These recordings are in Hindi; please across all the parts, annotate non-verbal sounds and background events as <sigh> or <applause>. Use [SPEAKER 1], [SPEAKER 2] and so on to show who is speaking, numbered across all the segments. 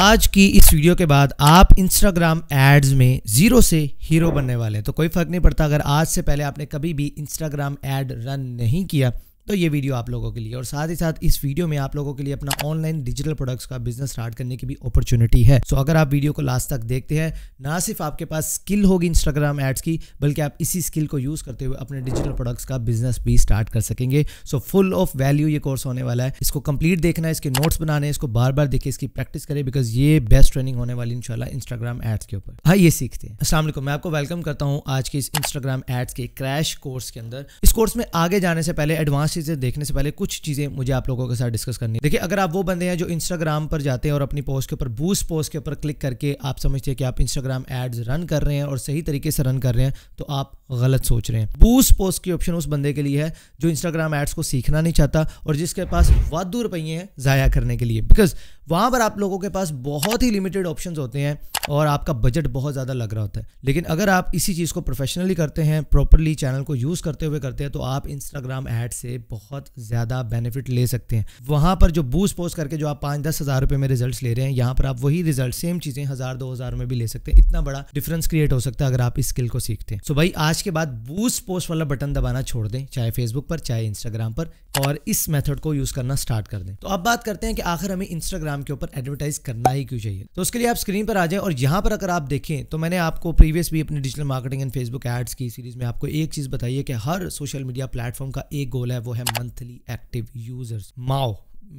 [SPEAKER 1] आज की इस वीडियो के बाद आप इंस्टाग्राम एड्स में ज़ीरो से हीरो बनने वाले हैं तो कोई फ़र्क नहीं पड़ता अगर आज से पहले आपने कभी भी इंस्टाग्राम एड रन नहीं किया तो ये वीडियो आप लोगों के लिए और साथ ही साथ इस वीडियो में आप लोगों के लिए अपना ऑनलाइन डिजिटल प्रोडक्ट्स का बिजनेस स्टार्ट करने की भी अपॉर्चुनिटी है सो अगर आप वीडियो को लास्ट तक देखते हैं ना सिर्फ आपके पास स्किल होगी इंस्टाग्राम एड्स की बल्कि आप इसी स्किल को यूज़ करते हुए अपने डिजिटल प्रोडक्ट्स का बिजनेस भी स्टार्ट कर सकेंगे सो फुल ऑफ वैल्यू ये कोर्स होने वाला है इसको कंप्लीट देखना है इसके नोट्स बनाने इसको बार बार देखे इसकी प्रैक्टिस करें बिकॉज ये बेस्ट ट्रेनिंग होने वाली इंशाला इंस्टाग्राम एड्स के ऊपर हाँ ये सीखते हैं असला मैं आपको वेलकम करता हूँ आज के इस इंस्टाग्राम एड्स के क्रैश कोर्स के अंदर इस कोर्स में आगे जाने से पहले एडवांस चीज़ें देखने से पहले कुछ चीज़ें मुझे आप लोगों के साथ डिस्कस करनी है देखिए अगर आप वो बंदे हैं जो इंस्टाग्राम पर जाते हैं और अपनी पोस्ट के ऊपर बूस्ट पोस्ट के ऊपर क्लिक करके आप समझते हैं कि आप इंस्टाग्राम एड्स रन कर रहे हैं और सही तरीके से रन कर रहे हैं तो आप गलत सोच रहे हैं बूस्ट पोस्ट की ऑप्शन उस बंदे के लिए है जो इंस्टाग्राम एड्स को सीखना नहीं चाहता और जिसके पास वादू रुपये हैं ज़ाया करने के लिए बिकॉज वहाँ पर आप लोगों के पास बहुत ही लिमिटेड ऑप्शन होते हैं और आपका बजट बहुत ज़्यादा लग रहा होता है लेकिन अगर आप इसी चीज़ को प्रोफेशनली करते हैं प्रॉपरली चैनल को यूज़ करते हुए करते हैं तो आप इंस्टाग्राम ऐड से बहुत ज़्यादा बेनिफिट ले सकते हैं वहाँ पर जो बूस्ट पोस्ट करके जो आप पाँच दस हज़ार रुपये में रिजल्ट ले रहे हैं यहाँ पर आप वही रिजल्ट सेम चीज़ें हज़ार दो हज़ार में भी ले सकते हैं इतना बड़ा डिफरेंस क्रिएट हो सकता है अगर आप इस स्किल को सीखते हैं सो भाई आज के बाद बूस्ट पोस्ट वाला बटन दबाना छोड़ दें चाहे फेसबुक पर चाहे इंस्टाग्राम पर और इस मेथड को यूज़ करना स्टार्ट कर दें तो अब बात करते हैं कि आखिर हमें इंस्टाग्राम इंस्टाग्राम के ऊपर एडवर्टाइज करना ही क्यों चाहिए तो उसके लिए आप स्क्रीन पर आ जाए और यहाँ पर अगर आप देखें तो मैंने आपको प्रीवियस भी अपने digital marketing and Facebook ads की सीरीज में आपको एक चीज़ बताई है कि हर सोशल मीडिया प्लेटफॉर्म का एक गोल है वो है monthly active users MAU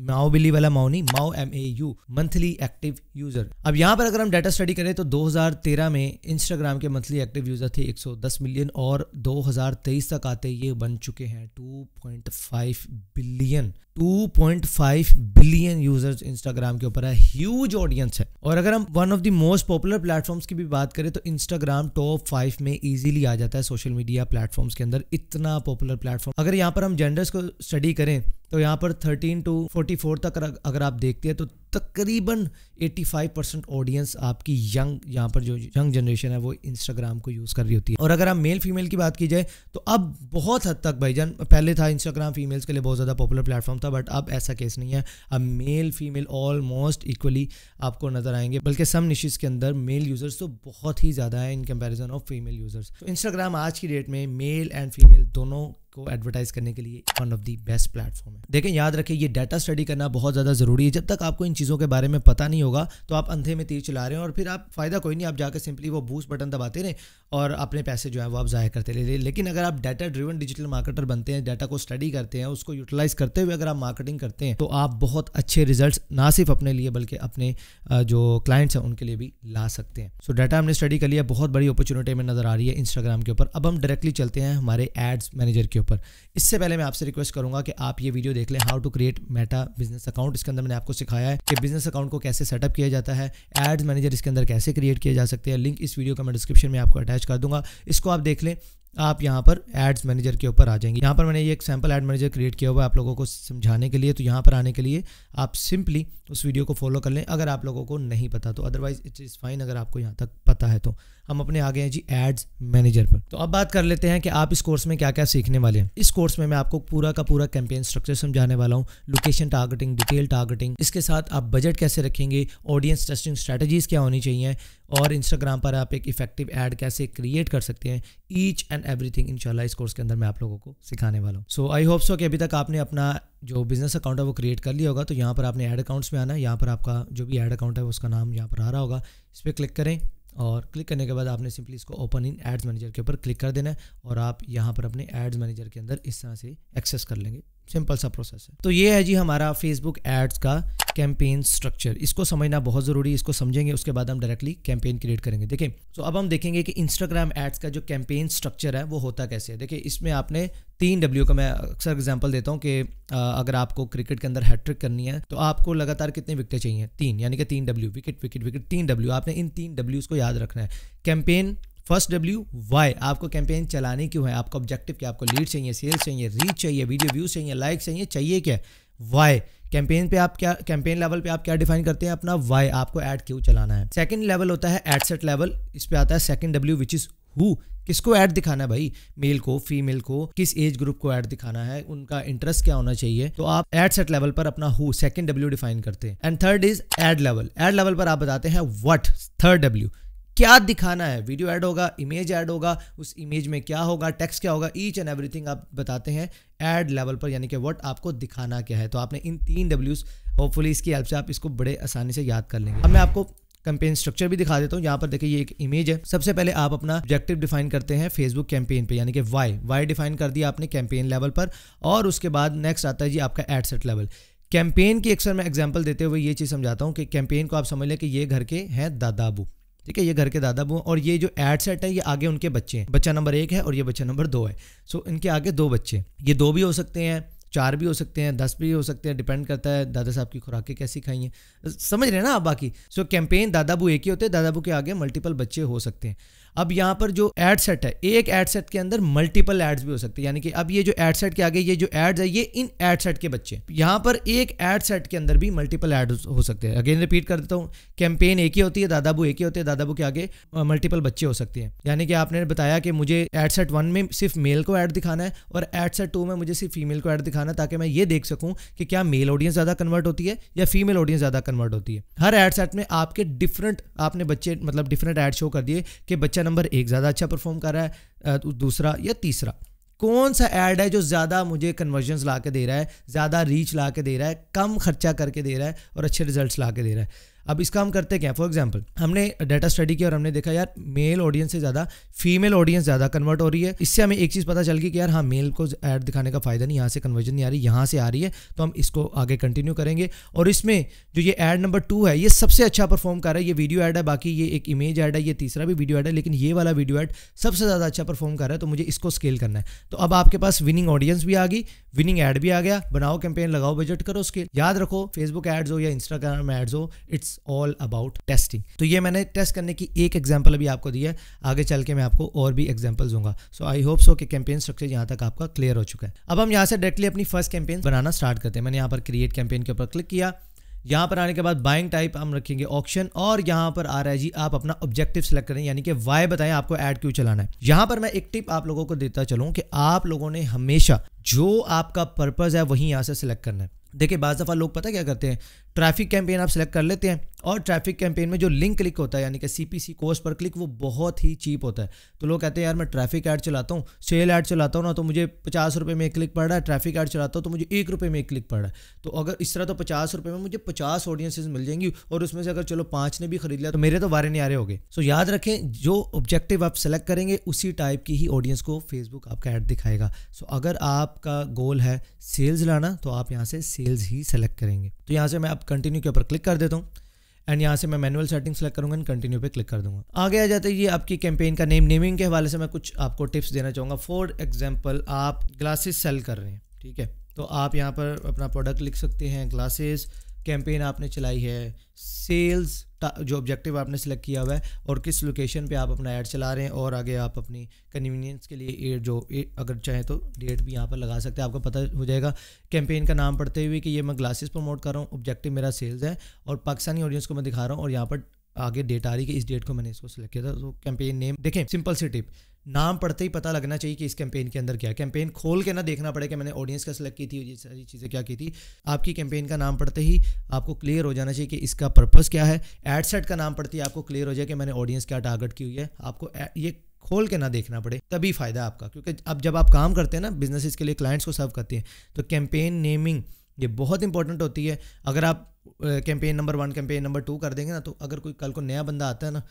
[SPEAKER 1] MAU बिली वाला माओ नहीं MAU M A U monthly active user अब यहाँ पर अगर हम डाटा स्टडी करें तो 2013 में इंस्टाग्राम के मंथली एक्टिव यूजर थे 110 मिलियन और 2023 तक आते ये बन चुके हैं 2.5 बिलियन 2.5 बिलियन यूजर्स इंस्टाग्राम के ऊपर है ह्यूज ऑडियंस है और अगर हम one of the most popular platforms की भी बात करें तो इंस्टाग्राम टॉप फाइव में इजीली आ जाता है सोशल मीडिया प्लेटफॉर्म्स के अंदर इतना पॉपुलर प्लेटफॉर्म अगर यहाँ पर हम जेंडर्स को स्टडी करें तो यहाँ पर 13 टू 44 तक अगर आप देखते हैं तो तकरीबन 85 परसेंट ऑडियंस आपकी यंग यहाँ पर जो यंग जनरेशन है वो इंस्टाग्राम को यूज़ कर रही होती है और अगर आप मेल फीमेल की बात की जाए तो अब बहुत हद तक भाईजान पहले था इंस्टाग्राम फीमेल्स के लिए बहुत ज़्यादा पॉपुलर प्लेटफॉर्म था बट अब ऐसा केस नहीं है अब मेल फीमेल ऑलमोस्ट इक्वली आपको नजर आएंगे बल्कि सम निशीज़ के अंदर मेल यूज़र्स तो बहुत ही ज़्यादा है in comparison of female users तो इंस्टाग्राम आज की डेट में मेल एंड फीमेल दोनों को एडवर्टाइज करने के लिए one of the best platform है देखें याद रखें ये डाटा स्टडी करना बहुत ज़्यादा ज़रूरी है जब तक आपको इन चीज़ों के बारे में पता नहीं होगा तो आप अंधे में तीर चला रहे हैं और फिर आप फ़ायदा कोई नहीं आप जाकर सिंपली वो बूस्ट बटन दबाते रहें और अपने पैसे जो है वो आप ज़ाहिर करते रहे ले, लेकिन अगर आप डाटा ड्रिवन डिजिटल मार्केटर बनते हैं डाटा को स्टडी करते हैं उसको यूटिलाइज करते हुए अगर आप मार्केटिंग करते हैं तो आप बहुत अच्छे रिजल्ट ना सिर्फ अपने लिए बल्कि अपने जो क्लाइंट्स हैं उनके लिए भी ला सकते हैं सो डाटा हमने स्टडी कर लिया बहुत बड़ी अपॉर्चुनिटी में नज़र आ रही है इंस्टाग्राम के ऊपर अब हम डायरेक्टली चलते हैं हमारे एड्स मैनेजर के ऊपर इससे पहले मैं आपसे रिक्वेस्ट करूंगा कि आप ये वीडियो देख लें how to create Meta business account इसके अंदर मैंने आपको सिखाया है कि बिजनेस अकाउंट को कैसे सेटअप किया जाता है एड्स मैनेजर इसके अंदर कैसे क्रिएट किया जा सकते हैं लिंक इस वीडियो का मैं डिस्क्रिप्शन में आपको अटैच अटैच कर दूंगा इसको आप देख लें आप यहाँ पर एड्स मैनेजर के ऊपर आ जाएंगे यहाँ पर मैंने ये एक सैम्पल एड मैनेजर क्रिएट किया हुआ है आप लोगों को समझाने के लिए तो यहाँ पर आने के लिए आप सिंपली उस वीडियो को फॉलो कर लें अगर आप लोगों को नहीं पता तो अदरवाइज़ इट्स इज़ फाइन अगर आपको यहाँ तक पता है तो हम अपने आगे हैं जी एड्स मैनेजर पर तो अब बात कर लेते हैं कि आप इस कोर्स में क्या क्या सीखने वाले हैं इस कोर्स में मैं आपको पूरा का पूरा कैंपेन स्ट्रक्चर समझाने वाला हूँ लोकेशन टारगेटिंग डिटेल टारगेटिंग इसके साथ आप बजट कैसे रखेंगे ऑडियंस टेस्टिंग स्ट्रैटेजीज क्या होनी चाहिए और इंस्टाग्राम पर आप एक इफेक्टिव एड कैसे क्रिएट कर सकते हैं ईच एंड एवरीथिंग इंशाल्लाह इस कोर्स के अंदर मैं आप लोगों को सिखाने वाला हूँ सो आई होप सो कि अभी तक आपने अपना जो बिजनेस अकाउंट है वो क्रिएट कर लिया होगा तो यहाँ पर आपने एड अकाउंट्स में आना है यहाँ पर आपका जो भी एड अकाउंट है उसका नाम यहाँ पर आ रहा होगा इस पर क्लिक करें और क्लिक करने के बाद आपने सिंपली इसको ओपन इन एड्स मैनेजर के ऊपर क्लिक कर देना है और आप यहाँ पर अपने एड्स मैनेजर के अंदर इस तरह से एक्सेस कर लेंगे सिंपल सा प्रोसेस है तो ये है जी हमारा फेसबुक एड्स का कैंपेन स्ट्रक्चर इसको समझना बहुत ज़रूरी है इसको समझेंगे उसके बाद हम डायरेक्टली कैंपेन क्रिएट करेंगे देखिए तो so, अब हम देखेंगे कि इंस्टाग्राम एड्स का जो कैंपेन स्ट्रक्चर है वो होता कैसे है देखिए इसमें आपने तीन डब्ल्यू का मैं अक्सर एग्जाम्पल देता हूँ कि अगर आपको क्रिकेट के अंदर हैट्रिक करनी है तो आपको लगातार कितने विकटें चाहिए तीन यानी कि तीन डब्ल्यू विकेट विकेट विकेट तीन डब्ल्यू आपने इन तीन डब्ल्यूज को याद रखना है कैंपेन फर्स्ट डब्ल्यू वाई आपको कैंपेन चलाने क्यों है आपका ऑब्जेक्टिव क्या आपको लीड चाहिए सेल्स चाहिए रीच चाहिए वीडियो व्यूज चाहिए लाइक चाहिए चाहिए क्या वाई कैंपेन पे आप क्या कैंपेन लेवल पे आप क्या डिफाइन करते हैं अपना वाई आपको एड क्यों चलाना है सेकंड लेवल होता है एड सेट लेवल इस पे आता है second W which is who किसको ऐड दिखाना है भाई मेल को फीमेल को किस एज ग्रुप को ऐड दिखाना है उनका इंटरेस्ट क्या होना चाहिए तो आप एड सेट लेवल पर अपना हु सेकंड डब्ल्यू डिफाइन करते हैं and third is ad level ad level पर आप बताते हैं व्हाट थर्ड डब्ल्यू क्या दिखाना है वीडियो ऐड होगा इमेज ऐड होगा उस इमेज में क्या होगा टेक्स्ट क्या होगा ईच एंड एवरीथिंग आप बताते हैं एड लेवल पर यानी कि व्हाट आपको दिखाना क्या है तो आपने इन तीन डब्ल्यूज होपफुली इसकी हेल्प से आप इसको बड़े आसानी से याद कर लेंगे अब मैं आपको कैंपेन स्ट्रक्चर भी दिखा देता हूँ यहाँ पर देखिए ये एक इमेज है सबसे पहले आप अपना ऑब्जेक्टिव डिफाइन करते हैं फेसबुक कैंपेन पे यानी कि वाई वाई डिफाइन कर दिया आपने कैंपेन लेवल पर और उसके बाद नेक्स्ट आता है जी आपका एड सेट लेवल कैंपेन की अक्सर मैं एग्जाम्पल देते हुए ये चीज़ समझाता हूँ कि कैंपेन को आप समझ लें कि ये घर के हैं दादाबू ठीक है ये घर के दादा बुआ और ये जो एड सेट है ये आगे उनके बच्चे हैं बच्चा नंबर एक है और ये बच्चा नंबर दो है सो इनके आगे दो बच्चे ये दो भी हो सकते हैं चार भी हो सकते हैं दस भी हो सकते हैं डिपेंड करता है दादा साहब की खुराकें कैसी खाई हैं समझ रहे हैं ना आप बाकी सो कैंपेन दादाबू एक ही होते हैं दादाबू के आगे मल्टीपल बच्चे हो सकते हैं अब यहाँ पर जो एड सेट है एक एड सेट के अंदर मल्टीपल एड्स भी हो सकते हैं यानी कि अब ये जो एड सेट के आगे ये जो एड्स है ये इन एड सेट के बच्चे यहाँ पर एक एड सेट के अंदर भी मल्टीपल एड हो सकते हैं अगेन रिपीट कर देता हूँ कैंपेन एक ही होती है दादाबू एक ही होते हैं दादाबू के आगे मल्टीपल बच्चे हो सकते हैं यानी कि आपने बताया कि मुझे एड सेट वन में सिर्फ मेल को एड दिखाना है और एड सेट टू में मुझे सिर्फ फीमेल को ऐड दिखाना है ताकि मैं ये देख सकूँ कि क्या मेल ऑडियंस ज़्यादा कन्वर्ट होती है या फीमेल ऑडियंस ज़्यादा कन्वर्ट होती है हर एड सेट में आपके डिफरेंट आपने बच्चे मतलब डिफरेंट एड शो कर दिए कि बच्चा बच्चा नंबर एक ज़्यादा अच्छा परफॉर्म कर रहा है तो दूसरा या तीसरा कौन सा ऐड है जो ज़्यादा मुझे कन्वर्जन्स ला के दे रहा है ज़्यादा रीच ला के दे रहा है कम खर्चा करके दे रहा है और अच्छे रिजल्ट ला के दे रहा है अब इसका हम करते क्या फॉर एग्जाम्पल हमने डाटा स्टडी किया और हमने देखा यार मेल ऑडियंस से ज़्यादा फीमेल ऑडियंस ज़्यादा कन्वर्ट हो रही है इससे हमें एक चीज़ पता चल गई कि यार हाँ मेल को ऐड दिखाने का फ़ायदा नहीं यहाँ से कन्वर्जन नहीं आ रही यहाँ से आ रही है तो हम इसको आगे कंटिन्यू करेंगे और इसमें जो ये एड नंबर टू है ये सबसे अच्छा परफॉर्म कर रहा है ये वीडियो एड है बाकी ये एक इमेज ऐड है ये तीसरा भी वीडियो एड है लेकिन ये वाला वीडियो एड सबसे ज़्यादा अच्छा परफॉर्म कर रहा है तो मुझे इसको स्केल करना है तो अब आपके पास विनिंग ऑडियंस भी आ गई विनिंग एड भी आ गया बनाओ कैंपेन लगाओ बजट करो स्केल याद रखो फेसबुक एड्स हो या इंस्टाग्राम एड्स हो it's it's all about testing तो ये मैंने टेस्ट करने की एक एग्जाम्पल अभी आपको दी है आगे चल के मैं आपको और भी एग्जाम्पल दूंगा सो आई होप सो कि कैंपेन स्ट्रक्चर यहाँ तक आपका क्लियर हो चुका है अब हम यहाँ से डायरेक्टली अपनी फर्स्ट कैंपेन बनाना स्टार्ट करते हैं मैंने यहाँ पर क्रिएट कैंपेन के ऊपर क्लिक किया यहाँ पर आने के बाद बाइंग टाइप हम रखेंगे ऑप्शन और यहाँ पर आ रहा है जी आप अपना ऑब्जेक्टिव सेलेक्ट करें यानी कि वाई बताएं आपको ऐड क्यों चलाना है यहाँ पर मैं एक टिप आप लोगों को देता चलूँ कि आप लोगों ने हमेशा जो आपका पर्पज है वहीं यहाँ से सेलेक्ट करना है देखिए बाज़ दफ़ा लोग पता क्या करते हैं ट्रैफिक कैंपेन आप सेलेक्ट कर लेते हैं और ट्रैफिक कैंपेन में जो लिंक क्लिक होता है यानी कि सी पी सी कोर्स पर क्लिक वो बहुत ही चीप होता है तो लोग कहते हैं यार मैं ट्रैफिक ऐड चलाता हूँ सेल ऐड चलाता हूँ ना तो मुझे पचास रुपये में एक क्लिक पड़ रहा है ट्रैफिक ऐड चलाता हूँ तो मुझे एक रुपये में एक क्लिक पड़ रहा है तो अगर इस तरह तो पचास रुपये में मुझे पचास ऑडियंसेज मिल जाएंगी और उसमें से अगर चलो पाँच ने भी खरीद लिया तो मेरे तो बारे नहीं आ रहे होंगे सो याद रखें जो ऑब्जेक्टिव आप सेलेक्ट करेंगे उसी टाइप की ही ऑडियंस को फेसबुक आपका ऐड दिखाएगा सो अगर आपका गोल है सेल्स लाना तो आप यहाँ से सेल्स ही सेलेक्ट करेंगे तो यहाँ से मैं आप कंटिन्यू के ऊपर क्लिक कर देता हूँ एंड यहाँ से मैं मैनुअल सेटिंग सेलेक्ट करूँगा एंड कंटिन्यू पे क्लिक कर दूंगा आगे आ जाते ये आपकी कैंपेन का नेम नेमिंग के हवाले से मैं कुछ आपको टिप्स देना चाहूँगा फॉर एग्जाम्पल आप ग्लासेस सेल कर रहे हैं ठीक है तो आप यहाँ पर अपना प्रोडक्ट लिख सकते हैं ग्लासेस कैंपेन आपने चलाई है सेल्स जो ऑब्जेक्टिव आपने सेलेक्ट किया हुआ है और किस लोकेशन पे आप अपना ऐड चला रहे हैं और आगे आप अपनी कन्वीनियंस के लिए जो अगर चाहें तो डेट भी यहाँ पर लगा सकते हैं आपको पता हो जाएगा कैंपेन का नाम पढ़ते हुए कि ये मैं ग्लासेस प्रमोट कर रहा हूँ ऑब्जेक्टिव मेरा सेल्स है और पाकिस्तानी ऑडियंस को मैं दिखा रहा हूँ और यहाँ पर आगे डेट आ रही कि इस डेट को मैंने इसको सिलेक्ट किया था तो कैंपेन नेम देखें सिंपल सी टिप नाम पढ़ते ही पता लगना चाहिए कि इस कैंपेन के अंदर क्या कैंपेन खोल के ना देखना पड़े कि मैंने ऑडियंस का सिलेक्ट की थी ये सारी चीज़ें क्या की थी आपकी कैंपेन का नाम पढ़ते ही आपको क्लियर हो जाना चाहिए कि इसका पर्पस क्या है एड सेट का नाम पढ़ते ही आपको क्लियर हो जाए कि मैंने ऑडियंस क्या टारगेट की हुई है आपको ये खोल के ना देखना पड़े तभी फ़ायदा आपका क्योंकि अब जब आप काम करते हैं ना बिजनेस के लिए क्लाइंट्स को सर्व करते हैं तो कैंपेन नेमिंग ये बहुत इंपॉर्टेंट होती है अगर आप campaign number one campaign number two कर देंगे ना तो अगर कोई कल को नया बंदा आता है ना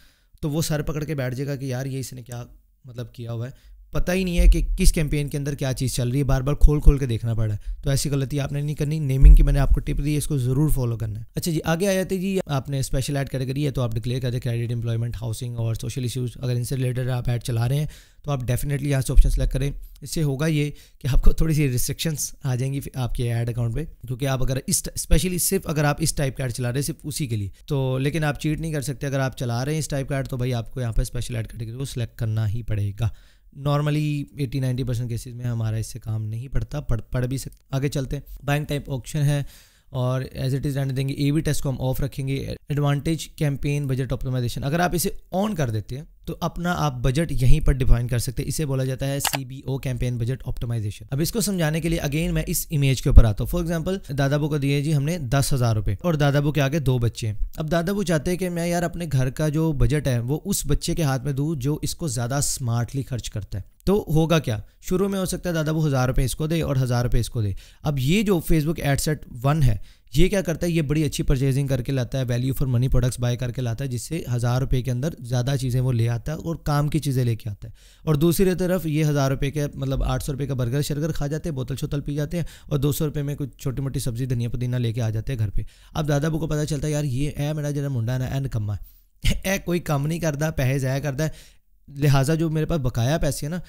[SPEAKER 1] तो वो सर पकड़ के बैठ जाएगा कि यार ये इसने क्या मतलब किया हुआ है पता ही नहीं है कि किस कैंपेन के अंदर क्या चीज़ चल रही है बार बार खोल खोल के देखना पड़ रहा है तो ऐसी गलती आपने नहीं करनी नेमिंग की मैंने आपको टिप दी है इसको ज़रूर फॉलो करना है अच्छा जी आगे आ जाते जी आपने स्पेशल ऐड कैटेगरी है तो आप डिक्लेयर कर क्रेडिट एम्प्लॉयमेंट हाउसिंग और सोशल इशूज़ अगर इनसे रिलेटेड आप ऐड चला रहे हैं तो आप डेफिनेटली यहाँ से ऑप्शन सेलेक्ट करें इससे होगा ये कि आपको थोड़ी सी रिस्ट्रिक्शंस आ जाएंगी आपके ऐड अकाउंट पे क्योंकि आप अगर इस स्पेशली सिर्फ अगर आप इस टाइप का ऐड चला रहे हैं सिर्फ उसी के लिए तो लेकिन आप चीट नहीं कर सकते अगर आप चला रहे हैं इस टाइप का ऐड तो भाई आपको यहाँ पर स्पेशल ऐड कैटेगरी को सिलेक्ट करना ही पड़ेगा नॉर्मली 80 90 परसेंट केसेज में हमारा इससे काम नहीं पड़ता पढ़ पढ़ भी सकते आगे चलते हैं बैंक टाइप ऑप्शन है और एज इट इज़ रहने देंगे ए वी टेस्ट को हम ऑफ रखेंगे एडवांटेज कैंपेन बजट ऑप्टिमाइजेशन अगर आप इसे ऑन कर देते हैं तो अपना आप बजट यहीं पर डिफाइन कर सकते हैं इसे बोला जाता है C B O campaign budget optimisation अब इसको समझाने के लिए अगेन मैं इस इमेज के ऊपर आता हूँ फॉर एग्जाम्पल दादाबू को दिए जी हमने दस हजार रुपए और दादाबू के आगे दो बच्चे हैं अब दादाबू चाहते हैं कि मैं यार अपने घर का जो बजट है वो उस बच्चे के हाथ में दूँ जो इसको ज्यादा स्मार्टली खर्च करता है तो होगा क्या शुरू में हो सकता है दादा वो हज़ार रुपये इसको दे और हज़ार रुपये इसको दे अब ये जो फेसबुक एड सेट वन है ये क्या करता है ये बड़ी अच्छी परचेजिंग करके लाता है value for money products buy करके लाता है जिससे हज़ार रुपये के अंदर ज़्यादा चीज़ें वो ले आता है और काम की चीज़ें लेके आता है और दूसरी तरफ ये हज़ार रुपये के मतलब आठ सौ रुपये का बर्गर शर्गर खा जाते हैं बोतल शोतल पी जाते हैं और दो सौ रुपये में कुछ छोटी मोटी सब्जी धनिया पुदीना लेके आ जाते हैं घर पर अब दादा बू को पता चलता है यार ये है मेरा जरा मुंडा ना एन कम्मा ए कोई कम नहीं करता पैसे ज़ाया करता है लिहाजा जो मेरे पास बकाया पैसे है ना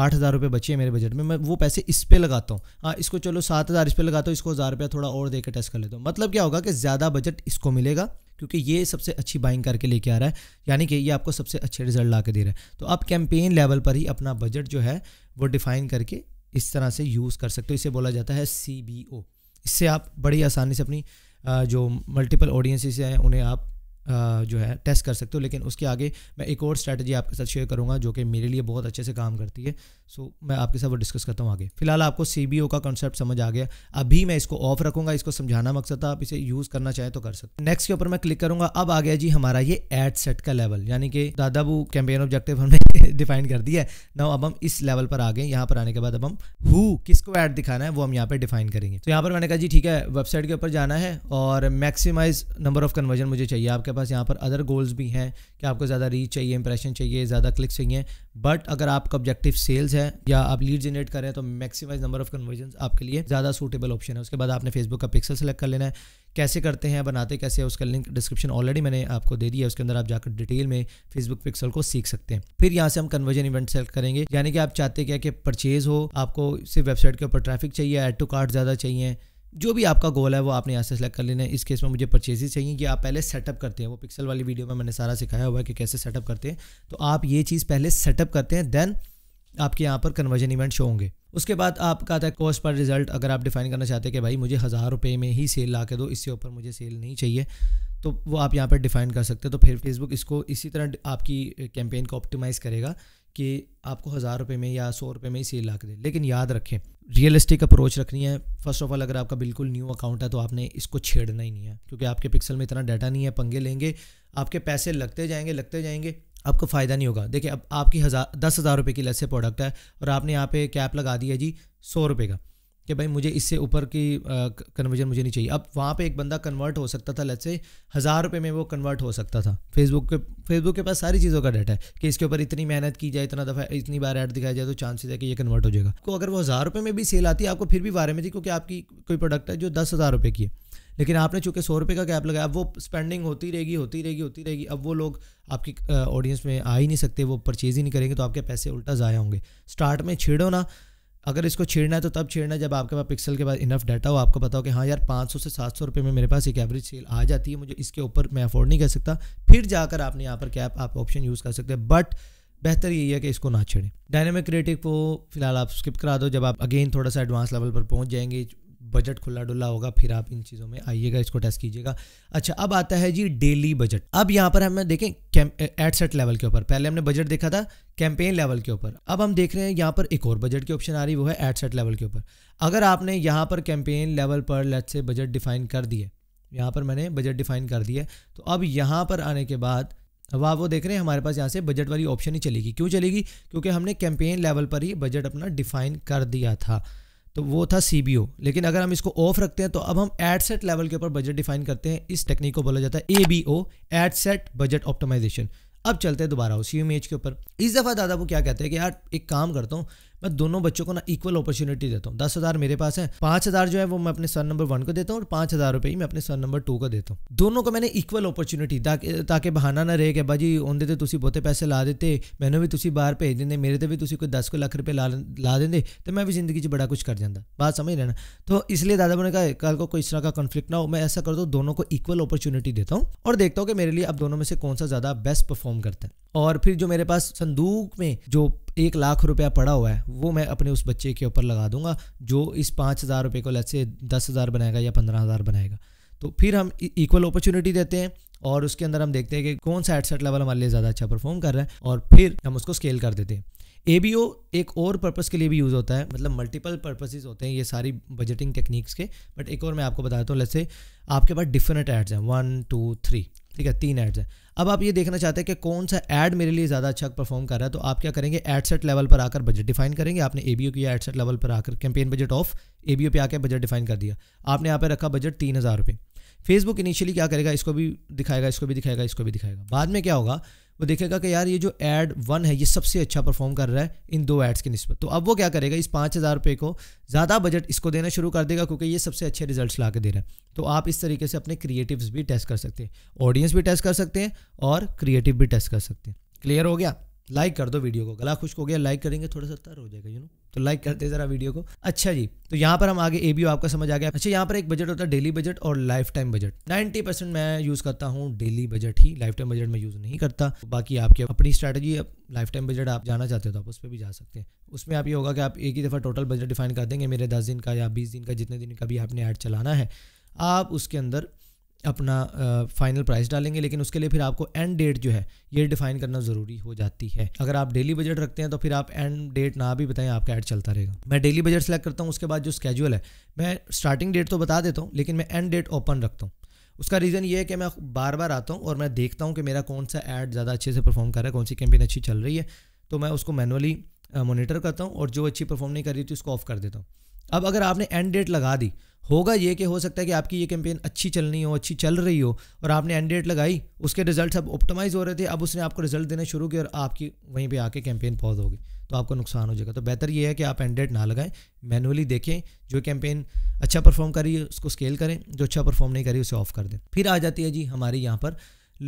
[SPEAKER 1] आठ हज़ार रुपये बचे हैं मेरे बजट में मैं वो पैसे इस पर लगाता हूँ हाँ इसको चलो सात हज़ार इस पर लगाता हूँ इसको हज़ार रुपया थोड़ा और देकर टेस्ट कर लेता हूँ मतलब क्या होगा कि ज़्यादा बजट इसको मिलेगा क्योंकि ये सबसे अच्छी बाइंग करके लेके आ रहा है यानी कि ये आपको सबसे अच्छे रिजल्ट ला के दे रहा है तो आप कैंपेन लेवल पर ही अपना बजट जो है वो डिफ़ाइन करके इस तरह से यूज़ कर सकते हो इसे बोला जाता है सी इससे आप बड़ी आसानी से अपनी जो मल्टीपल ऑडियंसिस हैं उन्हें आप जो है टेस्ट कर सकते हो लेकिन उसके आगे मैं एक और स्ट्रैटेजी आपके साथ शेयर करूंगा जो कि मेरे लिए बहुत अच्छे से काम करती है सो मैं आपके साथ वो डिस्कस करता हूँ आगे फिलहाल आपको सी का कॉन्सेप्ट समझ आ गया अभी मैं इसको ऑफ रखूँगा इसको समझाना मकसद था आप इसे यूज़ करना चाहें तो कर सकते नेक्स्ट के ऊपर मैं क्लिक करूँगा अब आ गया जी हमारा ये एड सेट का लेवल यानी कि दादाबू कैंपेन ऑब्जेक्टिव हमने डिफाइन <laughs> कर दिया है ना अब हम इस लेवल पर आ गए यहाँ पर आने के बाद अब हम हु किसको ऐड दिखाना है वो हम यहाँ पर डिफाइन करेंगे तो यहाँ पर मैंने कहा जी ठीक है वेबसाइट के ऊपर जाना है और मैक्सिमाइज नंबर ऑफ कन्वर्जन मुझे चाहिए आपके आपके पास यहाँ पर अदर गोल्स भी हैं कि आपको ज़्यादा रीच चाहिए इंप्रेशन चाहिए ज़्यादा क्लिक्स चाहिए बट अगर आपका ऑब्जेक्टिव सेल्स है या आप लीड जनरेट करें तो मैक्सिमाइज नंबर ऑफ कन्वर्जन आपके लिए ज़्यादा सूटेबल ऑप्शन है उसके बाद आपने फेसबुक का पिक्सल सेलेक्ट कर लेना है कैसे करते हैं बनाते कैसे उसका लिंक डिस्क्रिप्शन ऑलरेडी मैंने आपको दे दिया है उसके अंदर आप जाकर डिटेल में फेसबुक पिक्सल को सीख सकते हैं फिर यहाँ से हम कन्वर्जन इवेंट सेलेक्ट करेंगे यानी कि आप चाहते क्या कि परचेज हो आपको सिर्फ वेबसाइट के ऊपर ट्रैफिक चाहिए एड टू कार्ड ज़्यादा चाहिए जो भी आपका गोल है वो आपने यहाँ से सेलेक्ट कर लेना है इस केस में मुझे परचेज ही चाहिए कि आप पहले सेटअप करते हैं वो पिक्सल वाली वीडियो में मैंने सारा सिखाया हुआ है कि कैसे सेटअप करते हैं तो आप ये चीज़ पहले सेटअप करते हैं देन आपके यहाँ पर कन्वर्जन इवेंट शो होंगे उसके बाद आप आता है कॉस्ट पर रिजल्ट अगर आप डिफाइन करना चाहते हैं कि भाई मुझे हज़ार रुपये में ही सेल ला के दो इससे ऊपर मुझे सेल नहीं चाहिए तो वो आप यहाँ पर डिफाइन कर सकते हैं तो फिर फेसबुक इसको इसी तरह आपकी कैंपेन को ऑप्टिमाइज़ करेगा कि आपको हज़ार रुपये में या सौ रुपये में ही सेल ला के दे लेकिन याद रखें रियलिस्टिक अप्रोच रखनी है फर्स्ट ऑफ ऑल अगर आपका बिल्कुल न्यू अकाउंट है तो आपने इसको छेड़ना ही नहीं है क्योंकि आपके पिक्सल में इतना डाटा नहीं है पंगे लेंगे आपके पैसे लगते जाएंगे लगते जाएंगे आपको फ़ायदा नहीं होगा देखिए अब आपकी हज़ार दस हज़ार रुपये की लस से प्रोडक्ट है और आपने यहाँ पे कैप लगा दिया जी सौ रुपये का कि भाई मुझे इससे ऊपर की कन्वर्जन मुझे नहीं चाहिए अब वहाँ पे एक बंदा कन्वर्ट हो सकता था लेट से हज़ार रुपये में वो कन्वर्ट हो सकता था फेसबुक के फेसबुक के पास सारी चीज़ों का डाटा है कि इसके ऊपर इतनी मेहनत की जाए इतना दफ़ा इतनी बार ऐड दिखाया जाए तो चांसेस है कि ये कन्वर्ट हो जाएगा तो अगर वो हज़ार रुपये में भी सेल आती है आपको फिर भी बारे में थी क्योंकि आपकी कोई प्रोडक्ट है जो दस हज़ार रुपये की है लेकिन आपने चूंकि सौ रुपये का कैप लगाया अब वो स्पेंडिंग होती रहेगी होती रहेगी होती रहेगी अब वो लोग आपकी ऑडियंस में आ ही नहीं सकते वो परचेज़ ही नहीं करेंगे तो आपके पैसे उल्टा ज़ाया होंगे स्टार्ट में छेड़ो ना अगर इसको छेड़ना है तो तब छेड़ना जब आपके पास पिक्सल के पास इनफ डाटा हो आपको पता हो कि हाँ यार 500 से 700 रुपए में मेरे पास एक एवरेज सेल आ जाती है मुझे इसके ऊपर मैं अफोर्ड नहीं कर सकता फिर जाकर आपने यहाँ पर कैप आप ऑप्शन यूज़ कर सकते हैं बट बेहतर यही है कि इसको ना छेड़ें डायनेमिक क्रिएटिव को फिलहाल आप स्किप करा दो जब आप अगेन थोड़ा सा एडवांस लेवल पर पहुँच जाएंगे बजट खुला डुला होगा फिर आप इन चीज़ों में आइएगा इसको टेस्ट कीजिएगा अच्छा अब आता है जी डेली बजट अब यहाँ पर हमें देखें एट सेट लेवल के ऊपर पहले हमने बजट देखा था कैंपेन लेवल के ऊपर अब हम देख रहे हैं यहाँ पर एक और बजट की ऑप्शन आ रही है वो है एट सेट लेवल के ऊपर अगर आपने यहाँ पर कैंपेन लेवल पर लेट से बजट डिफाइन कर दिए यहाँ पर मैंने बजट डिफाइन कर दिया तो अब यहाँ पर आने के बाद अब आप वो देख रहे हैं हमारे पास यहाँ से बजट वाली ऑप्शन ही चलेगी क्यों चलेगी क्योंकि हमने कैंपेन लेवल पर ही बजट अपना डिफाइन कर दिया था तो वो था सी लेकिन अगर हम इसको ऑफ रखते हैं तो अब हम एड सेट लेवल के ऊपर बजट डिफाइन करते हैं इस टेक्निक को बोला जाता है A B O ad set budget optimisation अब चलते हैं दोबारा उसी इमेज के ऊपर इस दफ़ा दादा वो क्या कहते हैं कि यार एक काम करता हूँ मैं दोनों बच्चों को ना इक्वल अपॉर्चुनिटी देता हूँ दस हज़ार मेरे पास है पाँच हज़ार जो है वो मैं अपने सन नंबर वन को देता हूँ और पांच हज़ार रुपये मैं अपने सन नंबर टू को देता हूँ दोनों को मैंने इक्वल अपॉर्चुनिटी ताकि बहाना ना रहे कि भाजी आँदे तो तुम बहुते पैसे ला देते मैंने भी तुम बाहर भेज देंगे मेरे तो भी कोई दस को लख रुपये ला ला देंगे तो मैं भी जिंदगी बड़ा कुछ कर जाता बात समझ लेना तो इसलिए दादा मैंने कहा कल को कोई इस तरह का कन्फ्लिक्ट ना हो मैं ऐसा कर दो दोनों को इक्वल अपॉर्चुनिटी देता हूँ और देखता हूँ कि मेरे लिए अब दोनों में से कौन सा ज़्यादा बेस्ट परफॉर्म करता है और फिर जो मेरे पास संदूक में जो एक लाख रुपया पड़ा हुआ है वो मैं अपने उस बच्चे के ऊपर लगा दूंगा जो इस पाँच हज़ार रुपये को लैसे से दस हज़ार बनाएगा या पंद्रह हज़ार बनाएगा तो फिर हम इक्वल e-, अपॉर्चुनिटी देते हैं और उसके अंदर हम देखते हैं कि कौन सा एडसेट लेवल हमारे लिए ज़्यादा अच्छा परफॉर्म कर रहा है और फिर हम उसको स्केल कर देते हैं ए बी ओ एक और पर्पज़ के लिए भी यूज़ होता है मतलब मल्टीपल पर्पसेज होते हैं ये सारी बजटिंग टेक्निक्स के बट एक और मैं आपको बताता हूँ जैसे आपके पास डिफरेंट एड्स हैं वन टू थ्री ठीक है तीन एड्स हैं अब आप ये देखना चाहते हैं कि कौन सा ऐड मेरे लिए ज़्यादा अच्छा परफॉर्म कर रहा है तो आप क्या करेंगे एड सेट लेवल पर आकर बजट डिफाइन करेंगे आपने ए किया एड सेट लेवल पर आकर campaign budget of A B पे आकर बजट डिफाइन कर दिया आपने यहाँ पर रखा बजट तीन हज़ार रुपये फेसबुक इनिशियली क्या करेगा इसको भी दिखाएगा इसको भी दिखाएगा इसको भी दिखाएगा बाद में क्या होगा वो देखेगा कि यार ये जो एड वन है ये सबसे अच्छा परफॉर्म कर रहा है इन दो एड्स की नस्बत तो अब वो क्या करेगा इस पाँच हज़ार रुपये को ज़्यादा बजट इसको देना शुरू कर देगा क्योंकि ये सबसे अच्छे रिजल्ट ला के दे रहा है तो आप इस तरीके से अपने क्रिएटिव्स भी टेस्ट कर सकते हैं ऑडियंस भी टेस्ट कर सकते हैं और क्रिएटिव भी टेस्ट कर सकते हैं क्लियर हो गया लाइक कर दो वीडियो को गला खुश हो गया लाइक करेंगे थोड़ा सा तर हो जाएगा यू नो तो लाइक करते ज़रा वीडियो को अच्छा जी तो यहाँ पर हम आगे ए बी आपका समझ आ गया अच्छा यहाँ पर एक बजट होता है डेली बजट और लाइफ टाइम बजट 90 परसेंट मैं यूज़ करता हूँ डेली बजट ही लाइफ टाइम बजट में यूज़ नहीं करता तो बाकी आपकी अपनी स्ट्रैटेजी लाइफ टाइम बजट आप जाना चाहते हो तो आप उस पर भी जा सकते हैं उसमें आप ये होगा कि आप एक ही दफ़ा टोटल बजट डिफाइन कर देंगे मेरे दस दिन का या बीस दिन का जितने दिन का भी आपने ऐड चलाना है आप उसके अंदर अपना फाइनल प्राइस डालेंगे लेकिन उसके लिए फिर आपको एंड डेट जो है ये डिफाइन करना ज़रूरी हो जाती है अगर आप डेली बजट रखते हैं तो फिर आप एंड डेट ना भी बताएं आपका ऐड चलता रहेगा मैं डेली बजट सेलेक्ट करता हूँ उसके बाद जो स्केजुअल है मैं स्टार्टिंग डेट तो बता देता हूँ लेकिन मैं एंड डेट ओपन रखता हूँ उसका रीज़न ये है कि मैं बार बार आता हूँ और मैं देखता हूँ कि मेरा कौन सा ऐड ज़्यादा अच्छे से परफॉर्म कर रहा है कौन सी कैंपेन अच्छी चल रही है तो मैं उसको मैनुअली मोनिटर करता हूँ और जो अच्छी परफॉर्म नहीं कर रही थी उसको ऑफ कर देता हूँ अब अगर आपने एंड डेट लगा दी होगा ये कि हो सकता है कि आपकी ये कैंपेन अच्छी चलनी हो अच्छी चल रही हो और आपने एंड डेट लगाई उसके रिजल्ट अब ऑप्टिमाइज हो रहे थे अब उसने आपको रिजल्ट देना शुरू किया और आपकी वहीं पे आके कैंपेन पॉज होगी तो आपको नुकसान हो जाएगा तो बेहतर ये है कि आप एंड डेट ना लगाएं मैनुअली देखें जो कैंपेन अच्छा परफॉर्म करी उसको स्केल करें जो अच्छा परफॉर्म नहीं करी उसे ऑफ कर दें फिर आ जाती है जी हमारी यहाँ पर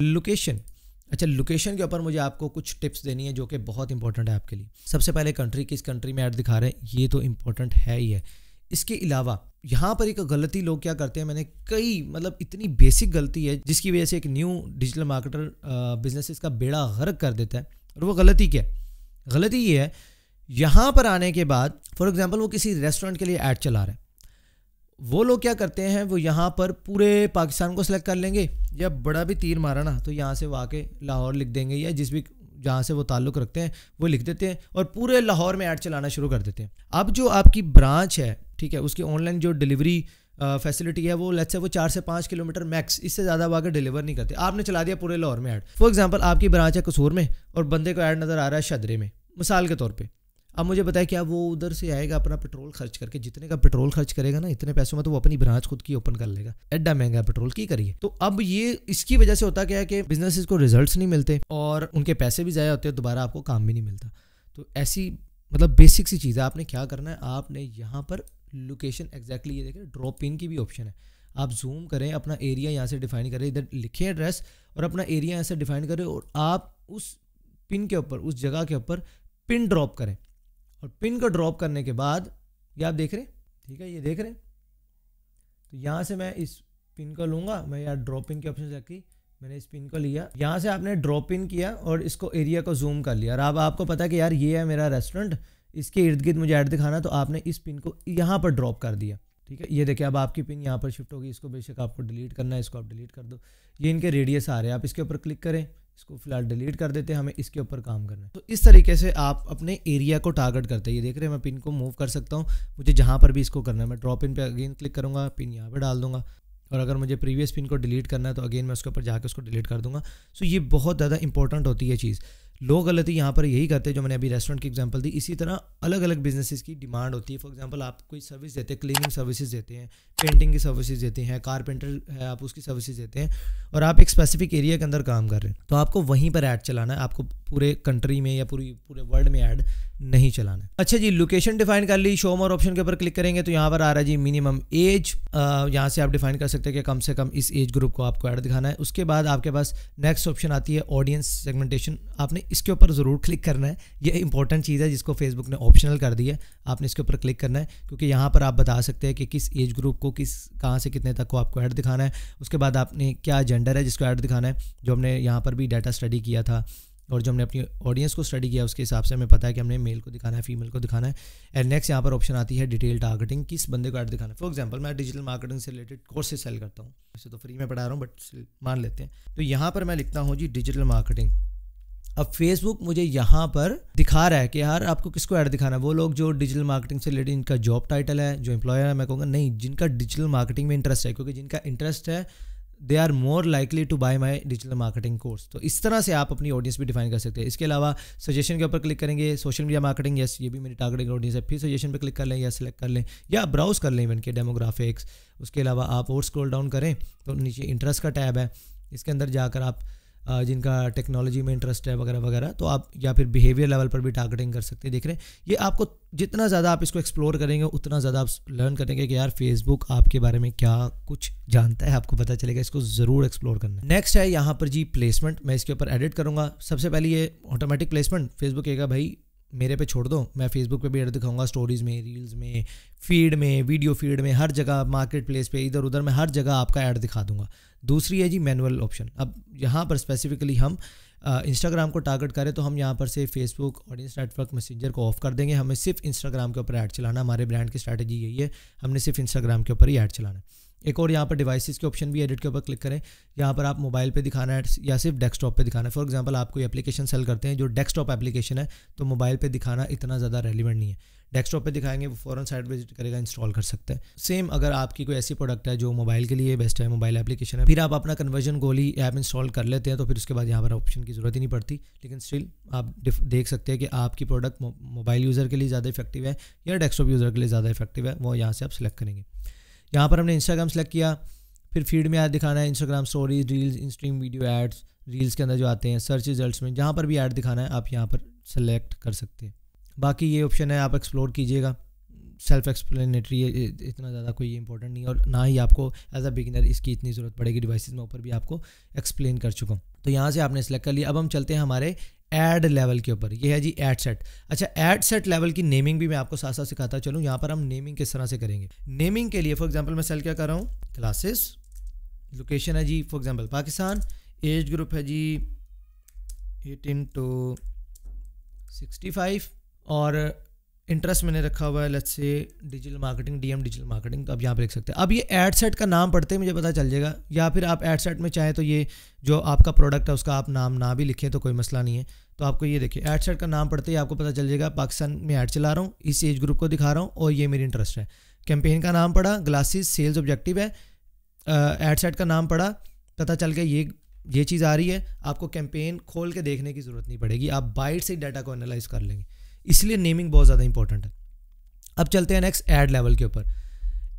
[SPEAKER 1] लोकेशन अच्छा लोकेशन के ऊपर मुझे आपको कुछ टिप्स देनी है जो कि बहुत इंपॉर्टेंट है आपके लिए सबसे पहले कंट्री किस कंट्री में ऐड दिखा रहे हैं ये तो इम्पोर्टेंट है ही है इसके अलावा यहाँ पर एक गलती लोग क्या करते हैं मैंने कई मतलब इतनी बेसिक गलती है जिसकी वजह से एक न्यू डिजिटल मार्केटर बिजनेस का बेड़ा गर्क कर देता है और वो गलती क्या है गलती ये है यहाँ पर आने के बाद फॉर एग्जाम्पल वो किसी रेस्टोरेंट के लिए ऐड चला रहे हैं वो लोग क्या करते हैं वो यहाँ पर पूरे पाकिस्तान को सिलेक्ट कर लेंगे या बड़ा भी तीर मारा ना तो यहाँ से वो आके लाहौर लिख देंगे या जिस भी जहाँ से वो ताल्लुक़ रखते हैं वो लिख देते हैं और पूरे लाहौर में ऐड चलाना शुरू कर देते हैं अब जो आपकी ब्रांच है ठीक है उसकी ऑनलाइन जो डिलीवरी फैसिलिटी है वो लेट्स से वो चार से पाँच किलोमीटर मैक्स इससे ज़्यादा वो आगे डिलीवर नहीं करते आपने चला दिया पूरे लाहौर में ऐड फॉर एग्जाम्पल आपकी ब्रांच है कसूर में और बंदे को ऐड नज़र आ रहा है शदरे में मिसाल के तौर पर अब मुझे बताया क्या वो उधर से आएगा अपना पेट्रोल खर्च करके जितने का पेट्रोल खर्च करेगा ना इतने पैसों में तो वो अपनी ब्रांच खुद की ओपन कर लेगा एड्डा महंगा पेट्रोल की करिए तो अब ये इसकी वजह से होता क्या है कि बिजनेस को रिजल्ट नहीं मिलते और उनके पैसे भी ज़ाया होते हैं दोबारा आपको काम भी नहीं मिलता तो ऐसी मतलब बेसिक सी चीज़ है आपने क्या करना है आपने यहाँ पर लोकेशन एग्जैक्टली ये देखें ड्रॉप इन की भी ऑप्शन है आप जूम करें अपना एरिया यहाँ से डिफाइन करें इधर लिखें एड्रेस और अपना एरिया यहाँ से डिफाइन करें और आप उस पिन के ऊपर उस जगह के ऊपर पिन ड्रॉप करें और पिन को ड्रॉप करने के बाद ये आप देख रहे हैं ठीक है ये देख रहे हैं तो यहाँ से मैं इस पिन को लूँगा मैं यहाँ ड्रॉप इन के ऑप्शन रखी मैंने इस पिन को लिया यहाँ से आपने ड्रॉप इन किया और इसको एरिया को जूम कर लिया और अब आपको पता है कि यार ये है मेरा रेस्टोरेंट इसके इर्द गिर्द मुझे ऐड दिखाना तो आपने इस पिन को यहाँ पर ड्रॉप कर दिया ठीक है ये देखिए अब आपकी पिन यहाँ पर शिफ्ट होगी इसको बेशक आपको डिलीट करना है इसको आप डिलीट कर दो ये इनके रेडियस आ रहे हैं आप इसके ऊपर क्लिक करें इसको फिलहाल डिलीट कर देते हैं हमें इसके ऊपर काम करना है तो इस तरीके से आप अपने एरिया को टारगेट करते हैं ये देख रहे हैं मैं पिन को मूव कर सकता हूँ मुझे जहाँ पर भी इसको करना है मैं ड्रॉप पिन पे अगेन क्लिक करूँगा पिन यहाँ पर डाल दूँगा और अगर मुझे प्रीवियस पिन को डिलीट करना है तो अगेन मैं उसके ऊपर जाकर उसको डिलीट कर दूंगा सो ये बहुत ज़्यादा इंपॉर्टेंट होती है चीज़ लोग गलती यहाँ पर यही करते हैं जो मैंने अभी रेस्टोरेंट की एग्जांपल दी इसी तरह अलग अलग बिजनेसेस की डिमांड होती है फॉर एग्जांपल आप कोई सर्विस देते हैं क्लीनिंग सर्विसेज देते हैं पेंटिंग की सर्विसेज देते हैं कारपेंटर है आप उसकी सर्विसेज देते हैं और आप एक स्पेसिफिक एरिया के अंदर काम कर रहे हैं तो आपको वहीं पर ऐड चलाना है आपको पूरे कंट्री में या पूरी पूरे वर्ल्ड में ऐड नहीं चलाना अच्छा जी लोकेशन डिफाइन कर ली शो मोर ऑप्शन के ऊपर क्लिक करेंगे तो यहाँ पर आ रहा है जी मिनिमम एज यहाँ से आप डिफाइन कर सकते हैं कि कम से कम इस एज ग्रुप को आपको ऐड दिखाना है उसके बाद आपके पास नेक्स्ट ऑप्शन आती है ऑडियंस सेगमेंटेशन आपने इसके ऊपर ज़रूर क्लिक करना है ये इंपॉर्टेंट चीज़ है जिसको फेसबुक ने ऑप्शनल कर दी है आपने इसके ऊपर क्लिक करना है क्योंकि यहाँ पर आप बता सकते हैं कि किस एज ग्रुप को किस कहाँ से कितने तक को आपको ऐड दिखाना है उसके बाद आपने क्या जेंडर है जिसको ऐड दिखाना है जो हमने यहाँ पर भी डाटा स्टडी किया था और जो हमने अपनी ऑडियंस को स्टडी किया उसके हिसाब से हमें पता है कि हमने मेल को दिखाना है फीमेल को दिखाना है एंड नेक्स्ट यहाँ पर ऑप्शन आती है डिटेल टारगेटिंग किस बंदे को ऐड दिखाना है फॉर एग्जाम्पल मैं डिजिटल मार्केटिंग से रिलेटेड कोर्सेज सेल करता हूँ वैसे तो फ्री में पढ़ा रहा हूँ बट मान लेते हैं तो यहाँ पर मैं लिखता हूँ जी डिजिटल मार्केटिंग अब फेसबुक मुझे यहाँ पर दिखा रहा है कि यार आपको किसको ऐड दिखाना है वो लोग जो डिजिटल मार्केटिंग से रिलेटेड इनका जॉब टाइटल है जो एम्प्लॉयर है मैं कहूँगा नहीं जिनका डिजिटल मार्केटिंग में इंटरेस्ट है क्योंकि जिनका इंटरेस्ट है they are more likely to buy my digital marketing course तो इस तरह से आप अपनी ऑडियंस भी डिफाइन कर सकते हैं इसके अलावा सजेशन के ऊपर क्लिक करेंगे सोशल मीडिया मार्केटिंग यस ये भी मेरी टारगेटिंग ऑडियंस है फिर सजेशन पर क्लिक कर लें या सेलेक्ट कर लें या ब्राउज कर लें इवन के डेमोग्राफिक्स उसके अलावा आप और स्क्रोल डाउन करें तो नीचे इंटरेस्ट का टैब है इसके अंदर जाकर आप जिनका टेक्नोलॉजी में इंटरेस्ट है वगैरह वगैरह तो आप या फिर बिहेवियर लेवल पर भी टारगेटिंग कर सकते हैं देख रहे हैं ये आपको जितना ज़्यादा आप इसको एक्सप्लोर करेंगे उतना ज़्यादा आप लर्न करेंगे कि यार फेसबुक आपके बारे में क्या कुछ जानता है आपको पता चलेगा इसको ज़रूर एक्सप्लोर करना नेक्स्ट है यहाँ पर जी प्लेसमेंट मैं इसके ऊपर एडिट करूँगा सबसे पहले ये ऑटोमेटिक प्लेसमेंट फेसबुक कहेगा भाई मेरे पे छोड़ दो मैं फेसबुक पे भी एड दिखाऊंगा स्टोरीज़ में रील्स में फीड में वीडियो फीड में हर जगह मार्केट प्लेस पे इधर उधर मैं हर जगह आपका ऐड दिखा दूंगा दूसरी है जी मैनुअल ऑप्शन अब यहाँ पर स्पेसिफिकली हम इंस्टाग्राम को टारगेट करें तो हम यहाँ पर से फेसबुक ऑडियंस नेटवर्क मैसेंजर को ऑफ कर देंगे हमें सिर्फ इंस्टाग्राम के ऊपर ऐड चलाना हमारे ब्रांड की स्ट्रैटेजी यही है हमने सिर्फ इंस्टाग्राम के ऊपर ही ऐड चलाना है एक और यहाँ पर डिवाइसेस के ऑप्शन भी एडिट के ऊपर क्लिक करें यहाँ पर आप मोबाइल पे दिखाना है या सिर्फ डेस्कटॉप पे दिखाना है फॉर एग्जांपल आप कोई एप्लीकेशन सेल करते हैं जो डेस्कटॉप एप्लीकेशन है तो मोबाइल पे दिखाना इतना ज़्यादा रेलिवेंट नहीं है डेस्कटॉप पे दिखाएंगे वो फॉरन साइट विजिट करेगा इंस्टॉल कर सकते हैं सेम अगर आपकी कोई ऐसी प्रोडक्ट है जो मोबाइल के लिए बेस्ट है मोबाइल एप्लीकेशन है फिर आप अपना कन्वर्जन गोली ऐप इंस्टॉल कर लेते हैं तो फिर उसके बाद यहाँ पर ऑप्शन की जरूरत ही नहीं पड़ती लेकिन स्टिल आप देख सकते हैं कि आपकी प्रोडक्ट मोबाइल यूज़र के लिए ज़्यादा इफेक्टिव है या डेस्कटॉप यूज़र के लिए ज़्यादा इफेक्टिव है वो यहाँ से आप सेलेक्ट करेंगे यहाँ पर हमने इंस्टाग्राम सेलेक्ट किया फिर फीड में ऐड दिखाना है Instagram stories reels instream video ads reels के अंदर जो आते हैं सर्च रिजल्ट में जहाँ पर भी ऐड दिखाना है आप यहाँ पर सेलेक्ट कर सकते हैं बाकी ये ऑप्शन है आप एक्सप्लोर कीजिएगा सेल्फ एक्सप्लेनेटरी इतना ज़्यादा कोई इंपॉर्टेंट नहीं और ना ही आपको एज अ बिगिनर इसकी इतनी ज़रूरत पड़ेगी डिवाइसेस में ऊपर भी आपको एक्सप्लेन कर चुका हूँ तो यहाँ से आपने सेलेक्ट कर लिया अब हम चलते हैं हमारे एड लेवल के ऊपर ये है जी एड सेट अच्छा एड सेट लेवल की नेमिंग भी मैं आपको साथ साथ सिखाता चलूँ यहाँ पर हम नेमिंग किस तरह से करेंगे नेमिंग के लिए फॉर एग्जाम्पल मैं सेल क्या कर रहा हूँ क्लासेस लोकेशन है जी for example Pakistan age group है जी एटीन टू सिक्सटी फाइव और इंटरेस्ट मैंने रखा हुआ है let's say digital marketing DM digital marketing तो अब यहाँ पर लिख सकते हैं अब ये एड सेट का नाम पढ़ते ही मुझे पता चल जाएगा या फिर आप एड सेट में चाहें तो ये जो आपका प्रोडक्ट है उसका आप नाम ना भी लिखें तो कोई मसला नहीं है तो आपको ये देखिए एड सेट का नाम पढ़ते ही आपको पता चल जाएगा पाकिस्तान में ऐड चला रहा हूँ इस एज ग्रुप को दिखा रहा हूँ और ये मेरी इंटरेस्ट है कैंपेन का नाम पढ़ा ग्लासेस सेल्स ऑब्जेक्टिव है एड सेट का नाम पढ़ा पता चल गया ये ये चीज़ आ रही है आपको कैंपेन खोल के देखने की ज़रूरत नहीं पड़ेगी आप बाइट से डाटा को एनालाइज कर लेंगे इसलिए नेमिंग बहुत ज़्यादा इंपॉर्टेंट है अब चलते हैं नेक्स्ट एड लेवल के ऊपर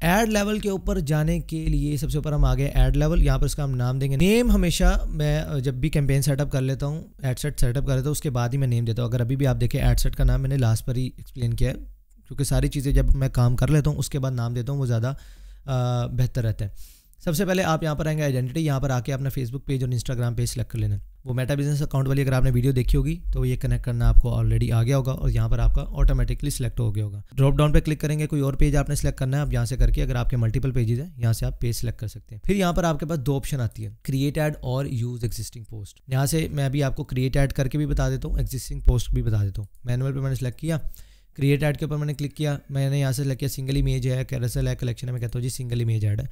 [SPEAKER 1] एड लेवल के ऊपर जाने के लिए सबसे ऊपर हम आ गए एड लेवल यहाँ पर इसका हम नाम देंगे नेम हमेशा मैं जब भी कैंपेन सेटअप कर लेता हूँ एड सेट सेटअप कर लेता हूँ उसके बाद ही मैं नेम देता हूँ अगर अभी भी आप देखें एड सेट का नाम मैंने लास्ट पर ही एक्सप्लेन किया है क्योंकि सारी चीज़ें जब मैं काम कर लेता हूँ उसके बाद नाम देता हूँ वो ज़्यादा बेहतर रहता है सबसे पहले आप यहाँ पर आएंगे आइडेंटिटी यहाँ पर आके अपना फेसबुक पेज और इंस्टाग्राम पेज सेलेक्ट कर लेना वो मेटा बिजनेस अकाउंट वाली अगर आपने वीडियो देखी होगी तो ये कनेक्ट करना आपको ऑलरेडी आ गया होगा और यहाँ पर आपका ऑटोमेटिकली सिलेक्ट हो गया होगा ड्रॉप डाउन पर क्लिक करेंगे कोई और पेज आपने सेलेक्ट करना है आप यहाँ से करके अगर आपके मल्टीपल पेजेज है यहाँ से आप पेज सेलेक्ट कर सकते हैं फिर यहाँ पर आपके पास दो ऑप्शन आती है क्रिएट एड और यूज एक्जिस्टिंग पोस्ट यहाँ से मैं अभी आपको क्रिएट एड करके भी बता देता हूँ एक्जिस्टिंग पोस्ट भी बता देता हूँ मैनुअल पर मैंने सेलेक्ट किया क्रिएट एड के ऊपर मैंने क्लिक किया मैंने यहाँ से लिया सिंगल इमेज है कैरसल है कलेक्शन है मैं कहता हूँ जी सिंगल इमेज ऐड है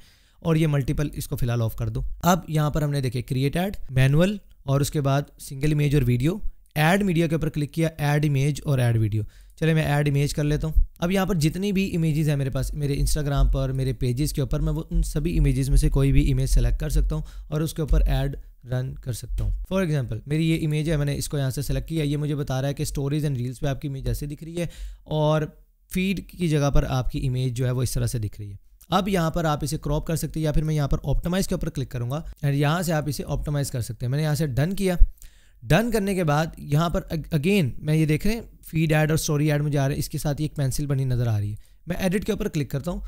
[SPEAKER 1] और ये मल्टीपल इसको फिलहाल ऑफ कर दो अब यहाँ पर हमने देखे क्रिएट एड मैनुअल और उसके बाद सिंगल इमेज और वीडियो ऐड मीडिया के ऊपर क्लिक किया ऐड इमेज और ऐड वीडियो चले मैं ऐड इमेज कर लेता हूँ अब यहाँ पर जितनी भी इमेजेस हैं मेरे पास मेरे इंस्टाग्राम पर मेरे पेजेस के ऊपर मैं वो उन सभी इमेजेस में से कोई भी इमेज सेलेक्ट कर सकता हूँ और उसके ऊपर ऐड रन कर सकता हूँ फॉर एग्जाम्पल मेरी ये इमेज है मैंने इसको यहाँ से सेलेक्ट किया ये मुझे बता रहा है कि स्टोरीज एंड रील्स पर आपकी इमेज ऐसे दिख रही है और फीड की जगह पर आपकी इमेज जो है वो इस तरह से दिख रही है अब यहाँ पर आप इसे क्रॉप कर सकते हैं या फिर मैं यहाँ पर ऑप्टोमाइज के ऊपर क्लिक करूँगा एंड यहाँ से आप इसे ऑप्टोमाइज कर सकते हैं मैंने यहाँ से डन किया डन करने के बाद यहाँ पर अगेन मैं ये देख रहे हैं फीड ऐड और स्टोरी ऐड मुझे आ रहा है इसके साथ ही एक पेंसिल बनी नज़र आ रही है मैं एडिट के ऊपर क्लिक करता हूँ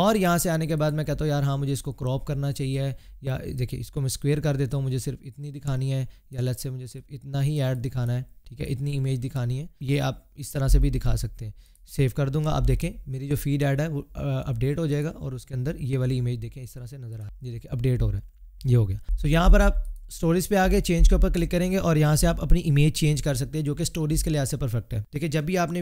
[SPEAKER 1] और यहाँ से आने के बाद मैं कहता हूँ यार हाँ मुझे इसको क्रॉप करना चाहिए या देखिए इसको मैं स्क्वेयर कर देता हूँ मुझे सिर्फ इतनी दिखानी है या लत से मुझे सिर्फ इतना ही ऐड दिखाना है ठीक है इतनी इमेज दिखानी है ये आप इस तरह से भी दिखा सकते हैं सेव कर दूंगा आप देखें मेरी जो फीड ऐड है वो अपडेट हो जाएगा और उसके अंदर ये वाली इमेज देखें इस तरह से नज़र आ ये देखें अपडेट हो रहा है ये हो गया सो so, यहाँ पर आप स्टोरीज पे आगे चेंज के ऊपर क्लिक करेंगे और यहाँ से आप अपनी इमेज चेंज कर सकते हैं जो कि स्टोरीज के लिहाज से परफेक्ट है देखिए जब भी आपने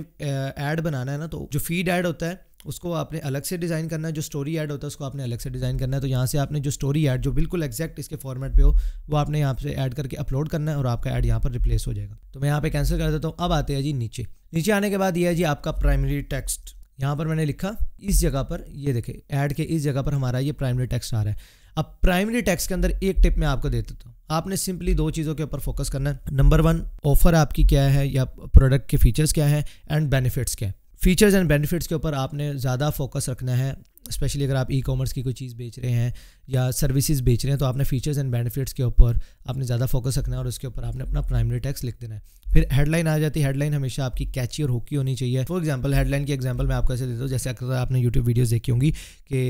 [SPEAKER 1] ऐड बनाना है ना तो जो फीड ऐड होता है उसको आपने अलग से डिज़ाइन करना है जो स्टोरी ऐड होता है उसको आपने अलग से डिज़ाइन करना है तो यहाँ से आपने जो स्टोरी ऐड जो बिल्कुल एक्जैक्ट इसके फॉर्मेट पे हो वो आपने यहाँ से ऐड करके अपलोड करना है और आपका ऐड यहाँ पर रिप्लेस हो जाएगा तो मैं यहाँ पे कैंसिल कर देता हूँ अब आते हैं जी नीचे नीचे आने के बाद यह है जी आपका प्राइमरी टेक्स्ट यहाँ पर मैंने लिखा इस जगह पर ये देखे ऐड के इस जगह पर हमारा ये प्राइमरी टेक्स्ट आ रहा है अब प्राइमरी टैक्स के अंदर एक टिप मैं आपको दे देता हूँ आपने सिंपली दो चीज़ों के ऊपर फोकस करना है नंबर वन ऑफर आपकी क्या है या प्रोडक्ट के फीचर्स क्या हैं एंड बेनिफिट्स क्या है फीचर्स एंड बेनिफिट्स के ऊपर आपने ज़्यादा फोकस रखना है स्पेशली अगर आप ई कॉमर्स की कोई चीज़ बेच रहे हैं या सर्विसेज बेच रहे हैं तो आपने फीचर्स एंड बेनिफिट्स के ऊपर आपने ज़्यादा फोकस रखना है और उसके ऊपर आपने अपना प्राइमरी टैक्स लिख देना है फिर हेडलाइन आ जाती है हेडलाइन हमेशा आपकी कैची और हुकी होनी चाहिए फॉर एग्जाम्पल हेडलाइन की एग्जाम्पल मैं आपको ऐसे देता हूँ जैसे अगर आपने यूट्यूब वीडियोज़ देखी होंगी कि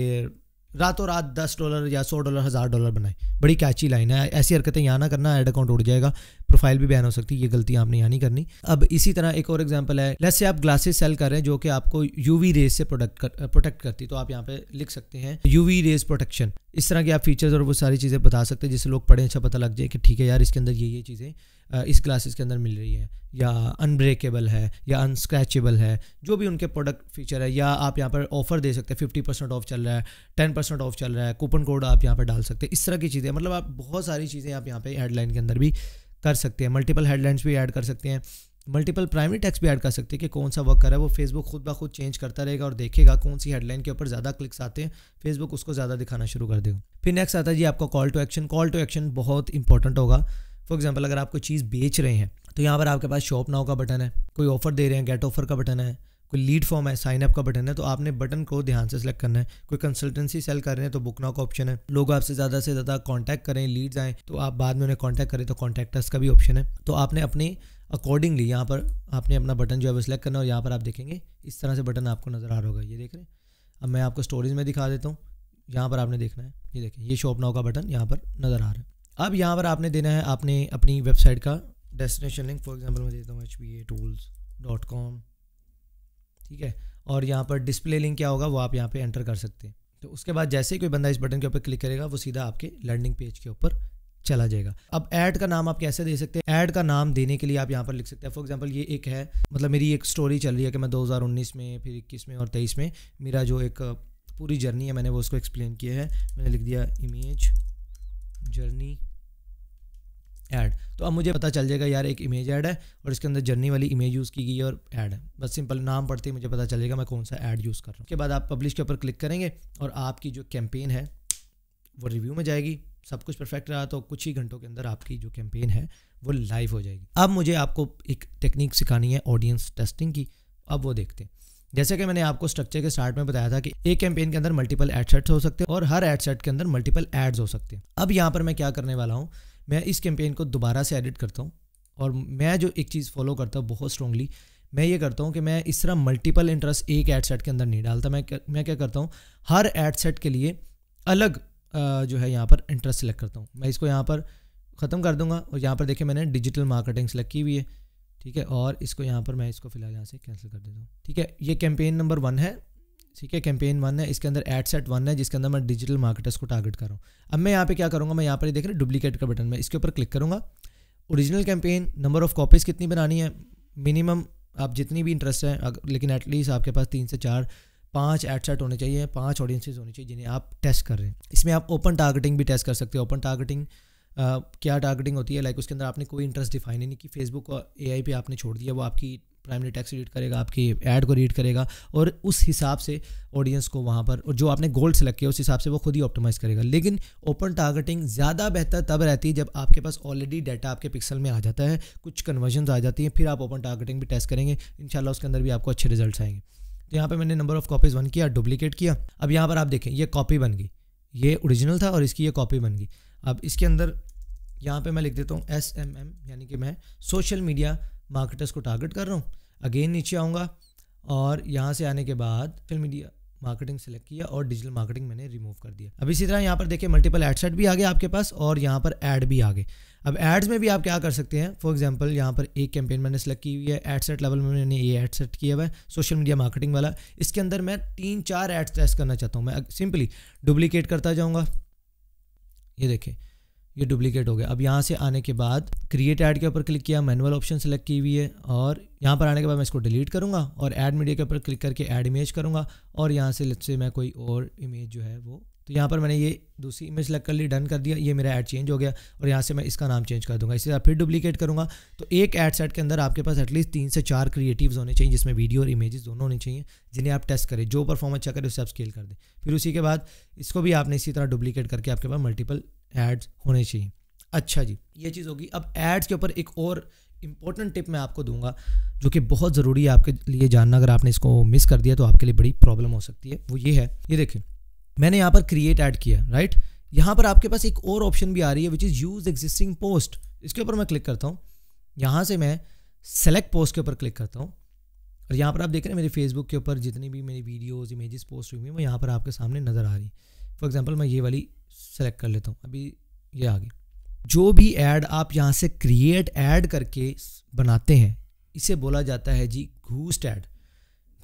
[SPEAKER 1] रातों रात दस डॉलर या सौ डॉलर हज़ार डॉलर बनाए बड़ी कैची लाइन है ऐसी हरकतें यहाँ ना करना एड अकाउंट उड़ जाएगा प्रोफाइल भी बैन हो सकती है ये गलती आपने यहाँ नहीं करनी अब इसी तरह एक और एग्जांपल है जैसे आप ग्लासेस सेल कर रहे हैं जो कि आपको यूवी रेस से प्रोडक्ट कर, प्रोटेक्ट करती तो आप यहाँ पे लिख सकते हैं यूवी रेस प्रोटेक्शन इस तरह के आप फीचर्स और वो सारी चीज़ें बता सकते हैं जिससे लोग पढ़े अच्छा पता लग जाए कि ठीक है यार इसके अंदर ये ये चीज़ें इस क्लासेस के अंदर मिल रही है या अनब्रेकेबल है या अनस्क्रैचेबल है जो भी उनके प्रोडक्ट फीचर है या आप यहाँ पर ऑफर दे सकते हैं फिफ्टी परसेंट ऑफ चल रहा है टेन परसेंट ऑफ चल रहा है कूपन कोड आप यहाँ पर डाल सकते हैं इस तरह की चीज़ें मतलब आप बहुत सारी चीज़ें आप यहाँ पर हेडलाइन के अंदर भी कर सकते हैं मल्टीपल हेडलाइंस भी ऐड कर सकते हैं मल्टीपल प्राइमरी टैक्स भी ऐड कर सकते हैं कि कौन सा वर्क कर रहा है वो फेसबुक खुद ब खुद चेंज करता रहेगा और देखेगा कौन सी हेडलाइन के ऊपर ज़्यादा क्लिक्स आते हैं फेसबुक उसको ज़्यादा दिखाना शुरू कर देगा फिर नेक्स्ट आता है जी आपका call to action call to action बहुत इंपॉर्टेंट होगा फॉर एग्जाम्पल अगर आप कोई चीज़ बेच रहे हैं तो यहाँ पर आपके पास शॉप नाव का बटन है कोई ऑफर दे रहे हैं गेट ऑफर का बटन है कोई लीड फॉर्म है साइन अप का बटन है तो आपने बटन को ध्यान से सेलेक्ट करना है कोई कंसल्टेंसी सेल कर रहे हैं तो बुक नाउ का ऑप्शन है लोग आपसे ज़्यादा से ज़्यादा कॉन्टैक्ट करें लीड्स आएँ तो आप बाद में उन्हें कॉन्टैक्ट करें तो कॉन्टैक्टर्स का भी ऑप्शन है तो आपने अपने अकॉर्डिंगली यहाँ पर आपने अपना बटन जो है वो सिलेक्ट करना है और यहाँ पर आप देखेंगे इस तरह से बटन आपको नज़र आ रहा होगा ये देख रहे हैं अब मैं आपको स्टोरीज में दिखा देता हूँ यहाँ पर आपने देखना है ये देखें ये शॉप नाव का बटन यहाँ पर नज़र आ रहा है अब यहाँ पर आपने देना है आपने अपनी वेबसाइट का डेस्टिनेशन लिंक फॉर एग्जांपल मैं देता हूँ H B A tools dot com ठीक है और यहाँ पर डिस्प्ले लिंक क्या होगा वो आप यहाँ पे एंटर कर सकते हैं तो उसके बाद जैसे ही कोई बंदा इस बटन के ऊपर क्लिक करेगा वो सीधा आपके लर्निंग पेज के ऊपर चला जाएगा अब ऐड का नाम आप कैसे दे सकते हैं ऐड का नाम देने के लिए आप यहाँ पर लिख सकते हैं फॉर एग्जाम्पल ये एक है मतलब मेरी एक स्टोरी चल रही है कि मैं 2019 में फिर 21 में और 23 में मेरा जो एक पूरी जर्नी है मैंने वो उसको एक्सप्लेन किया है मैंने लिख दिया इमेज जर्नी ऐड तो अब मुझे पता चल जाएगा यार एक इमेज ऐड है और इसके अंदर जर्नी वाली इमेज यूज़ की गई है और ऐड है बस सिंपल नाम पढ़ते ही मुझे पता चल जाएगा मैं कौन सा ऐड यूज़ कर रहा हूँ उसके बाद आप पब्लिश के ऊपर क्लिक करेंगे और आपकी जो कैंपेन है वो रिव्यू में जाएगी सब कुछ परफेक्ट रहा तो कुछ ही घंटों के अंदर आपकी जो कैंपेन है वो लाइव हो जाएगी अब मुझे आपको एक टेक्निक सिखानी है ऑडियंस टेस्टिंग की अब वो देखते हैं जैसे कि मैंने आपको स्ट्रक्चर के स्टार्ट में बताया था कि एक कैंपेन के अंदर मल्टीपल एड सेट्स हो सकते हैं और हर एड सेट के अंदर मल्टीपल एड्स हो सकते हैं अब यहाँ पर मैं क्या करने वाला हूँ मैं इस कैंपेन को दोबारा से एडिट करता हूँ और मैं जो एक चीज़ फॉलो करता हूँ बहुत स्ट्रॉन्गली मैं ये करता हूँ कि मैं इस तरह मल्टीपल इंटरेस्ट एक एड सेट के अंदर नहीं डालता मैं क्या, मैं क्या करता हूँ हर एड सेट के लिए अलग जो है यहाँ पर इंटरेस्ट सेलेक्ट करता हूँ मैं इसको यहाँ पर ख़त्म कर दूंगा और यहाँ पर देखिए मैंने डिजिटल मार्केटिंग सेलेक्ट की हुई है ठीक है और इसको यहाँ पर मैं इसको फिलहाल यहाँ से कैंसिल कर देता हूँ ठीक है ये कैंपेन नंबर वन है ठीक है कैंपेन वन है इसके अंदर एड सेट वन है जिसके अंदर मैं डिजिटल मार्केटर्स को टारगेट कर रहा हूँ अब मैं यहाँ पे क्या करूँगा मैं यहाँ पर देख रहा डुप्लीकेट का बटन में इसके ऊपर क्लिक करूँगा original campaign number of copies कितनी बनानी है मिनिमम आप जितनी भी इंटरेस्ट है लेकिन एटलीस्ट आपके पास तीन से चार पाँच एड सेट होने चाहिए पाँच ऑडियंसेस होनी चाहिए जिन्हें आप टेस्ट कर रहे हैं इसमें आप ओपन टारगेटिंग भी टेस्ट कर सकते हो ओपन टारगेटिंग क्या टारगेटिंग होती है लाइक उसके अंदर आपने कोई इंटरेस्ट डिफाइन ही नहीं कि फेसबुक को ए पे आपने छोड़ दिया वो आपकी प्राइमरी टैक्स रीड करेगा आपकी ऐड को रीड करेगा और उस हिसाब से ऑडियंस को वहाँ पर और जो आपने गोल्ड सेलेक्ट किया उस हिसाब से वो खुद ही ऑप्टिमाइज़ करेगा लेकिन ओपन टारगेटिंग ज़्यादा बेहतर तब रहती है जब आपके पास ऑलरेडी डाटा आपके पिक्सल में आ जाता है कुछ कन्वर्जन आ जाती हैं फिर आप ओपन टारगेटिंग भी टेस्ट करेंगे इन उसके अंदर भी आपको अच्छे रिजल्ट आएंगे तो यहाँ पर मैंने नंबर ऑफ़ कॉपीज़ वन किया डुप्लीकेट किया अब यहाँ पर आप देखें ये कॉपी बन गई ये ओरिजिनल था और इसकी ये कॉपी बन गई अब इसके अंदर यहाँ पे मैं लिख देता हूँ एस एम एम यानी कि मैं सोशल मीडिया मार्केटर्स को टारगेट कर रहा हूँ अगेन नीचे आऊँगा और यहाँ से आने के बाद सोशल मीडिया मार्केटिंग सेलेक्ट किया और डिजिटल मार्केटिंग मैंने रिमूव कर दिया अब इसी तरह यहाँ पर देखिए मल्टीपल एड सेट भी आ गए आपके पास और यहाँ पर ऐड भी आ गए अब एड्स में भी आप क्या कर सकते हैं फॉर एग्जाम्पल यहाँ पर एक कैंपेन मैंने सेलेक्ट की हुई है एड सेट लेवल में मैंने ये एड सेट किया हुआ है सोशल मीडिया मार्केटिंग वाला इसके अंदर मैं तीन चार एड्स टेस्ट करना चाहता हूँ मैं सिंपली डुप्लीकेट करता जाऊँगा ये देखें ये डुप्लीकेट हो गया अब यहाँ से आने के बाद क्रिएट ऐड के ऊपर क्लिक किया मैनुअल ऑप्शन सेलेक्ट की हुई है और यहाँ पर आने के बाद मैं इसको डिलीट करूँगा और ऐड मीडिया के ऊपर क्लिक करके ऐड इमेज करूँगा और यहाँ से लेट से मैं कोई और इमेज जो है वो तो यहाँ पर मैंने ये दूसरी इमेज सेलेक्ट कर ली डन कर दिया ये मेरा ऐड चेंज हो गया और यहाँ से मैं इसका नाम चेंज कर दूँगा इसी तरह फिर डुप्लीकेट करूँगा तो एक ऐड सेट के अंदर आपके पास एटलीस्ट तीन से चार क्रिएटिव्स होने चाहिए जिसमें वीडियो और इमेजेस दोनों होने चाहिए जिन्हें आप टेस्ट करें जो परफॉर्मेंस अच्छा करें उससे आप स्केल कर दें फिर उसी के बाद इसको भी आपने इसी तरह डुप्लीकेट करके आपके पास मल्टीपल एड्स होने चाहिए अच्छा जी ये चीज़ होगी अब एड्स के ऊपर एक और इम्पोर्टेंट टिप मैं आपको दूंगा जो कि बहुत ज़रूरी है आपके लिए जानना अगर आपने इसको मिस कर दिया तो आपके लिए बड़ी प्रॉब्लम हो सकती है वो ये है ये देखिए मैंने यहाँ पर क्रिएट ऐड किया राइट यहाँ पर आपके पास एक और ऑप्शन भी आ रही है which is use existing post इसके ऊपर मैं क्लिक करता हूँ यहाँ से मैं सेलेक्ट पोस्ट के ऊपर क्लिक करता हूँ और यहाँ पर आप देख रहे हैं मेरे फेसबुक के ऊपर जितनी भी मेरी वीडियोज़ इमेजेस पोस्ट हुई हुई हैं वो यहाँ पर आपके सामने नज़र आ रही है फॉर एग्जाम्पल मैं ये वाली सेलेक्ट कर लेता हूँ अभी ये आ गई जो भी ऐड आप यहाँ से क्रिएट ऐड करके बनाते हैं इसे बोला जाता है जी घूस्ट ऐड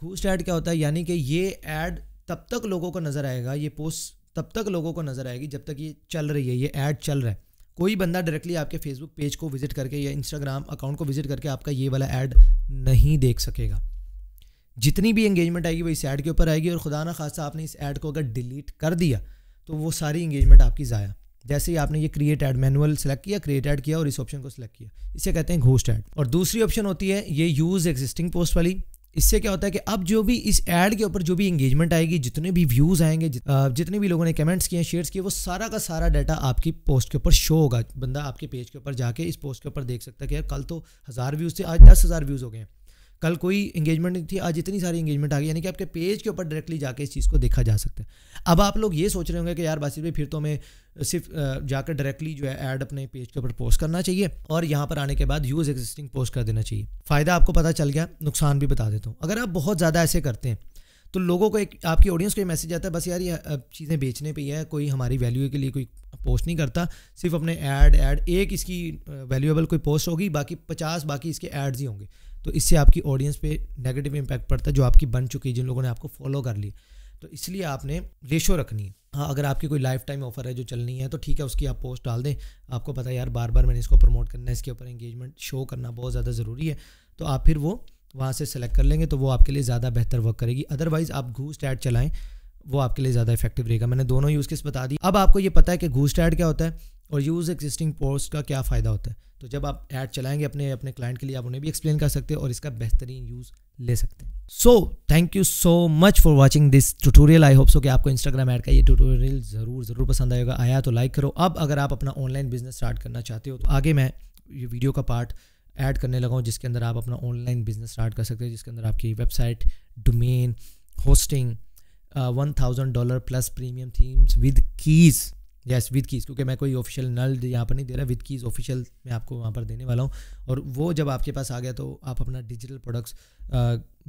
[SPEAKER 1] घूस्ट ऐड क्या होता है यानी कि ये ऐड तब तक लोगों को नज़र आएगा ये पोस्ट तब तक लोगों को नज़र आएगी जब तक ये चल रही है ये ऐड चल रहा है कोई बंदा डायरेक्टली आपके फेसबुक पेज को विजिट करके या इंस्टाग्राम अकाउंट को विजिट करके आपका ये वाला ऐड नहीं देख सकेगा जितनी भी एंगेजमेंट आएगी वो इस ऐड के ऊपर आएगी और खुदा ना खासा आपने इस ऐड को अगर डिलीट कर दिया तो वो सारी इंगेजमेंट आपकी ज़ाया जैसे ही आपने ये क्रिएट एड मैनुअल सेलेक्ट किया क्रिएट एड किया और इस ऑप्शन को सिलेक्ट किया इसे कहते हैं घोस्ट एड और दूसरी ऑप्शन होती है ये यूज़ एग्जिस्टिंग पोस्ट वाली इससे क्या होता है कि अब जो भी इस एड के ऊपर जो भी इंगेजमेंट आएगी जितने भी व्यूज़ आएंगे जितने भी लोगों ने कमेंट्स किए शेयर्स किए वो सारा का सारा डाटा आपकी पोस्ट के ऊपर शो होगा बंदा आपके पेज के ऊपर जाके इस पोस्ट के ऊपर देख सकता है कि यार कल तो हज़ार व्यूज़ थे आज दस हज़ार व्यूज़ हो गए हैं कल कोई इंगेजमेंट नहीं थी आज इतनी सारी इंगेजमेंट आ गई यानी कि आपके पेज के ऊपर डायरेक्टली जाके इस चीज़ को देखा जा सकता है अब आप लोग ये सोच रहे होंगे कि यार बासित भाई फिर तो मैं सिर्फ जाकर डायरेक्टली जो है ऐड अपने पेज के ऊपर पोस्ट करना चाहिए और यहाँ पर आने के बाद यूज़ एग्जिस्टिंग पोस्ट कर देना चाहिए फ़ायदा आपको पता चल गया नुकसान भी बता देता हूँ अगर आप बहुत ज़्यादा ऐसे करते हैं तो लोगों को एक आपकी ऑडियंस को ये मैसेज आता है बस यार ये चीज़ें बेचने पे ही है कोई हमारी वैल्यू के लिए कोई पोस्ट नहीं करता सिर्फ अपने ऐड ऐड एक इसकी वैल्यूएबल कोई पोस्ट होगी बाकी पचास बाकी इसके ऐड्स ही होंगे तो इससे आपकी ऑडियंस पे नेगेटिव इम्पैक्ट पड़ता है जो आपकी बन चुकी है जिन लोगों ने आपको फॉलो कर ली तो इसलिए आपने रेशो रखनी है हाँ अगर आपकी कोई लाइफ टाइम ऑफर है जो चलनी है तो ठीक है उसकी आप पोस्ट डाल दें आपको पता है यार बार बार मैंने इसको प्रमोट करना है इसके ऊपर एंगेजमेंट शो करना बहुत ज़्यादा ज़रूरी है तो आप फिर वो वहाँ से सेलेक्ट कर लेंगे तो वो आपके लिए ज़्यादा बेहतर वर्क करेगी अदरवाइज़ आप घूस टैड चलाएं वो आपके लिए ज़्यादा इफेक्टिव रहेगा मैंने दोनों यूज़ किस बता दी अब आपको ये पता है कि घूस टैड क्या होता है और यूज़ एग्जिस्टिंग पोस्ट का क्या फ़ायदा होता है तो जब आप ऐड चलाएंगे अपने अपने क्लाइंट के लिए आप उन्हें भी एक्सप्लेन कर सकते हैं और इसका बेहतरीन यूज़ ले सकते हैं so thank you so much for watching this tutorial I hope so कि आपको इंस्टाग्राम ऐड का ये ट्यूटोरियल ज़रूर ज़रूर पसंद आएगा आया तो लाइक करो अब अगर आप अपना ऑनलाइन बिजनेस स्टार्ट करना चाहते हो तो आगे मैं ये वीडियो का पार्ट ऐड करने लगा हूँ जिसके अंदर आप अपना ऑनलाइन बिजनेस स्टार्ट कर सकते हो जिसके अंदर आपकी website domain hosting one thousand dollar plus premium themes with keys yes with keys क्योंकि मैं कोई ऑफिशियल नल यहाँ पर नहीं दे रहा विद कीज़ ऑफिशियल मैं आपको वहाँ पर देने वाला हूँ और वो जब आपके पास आ गया तो आप अपना डिजिटल प्रोडक्ट्स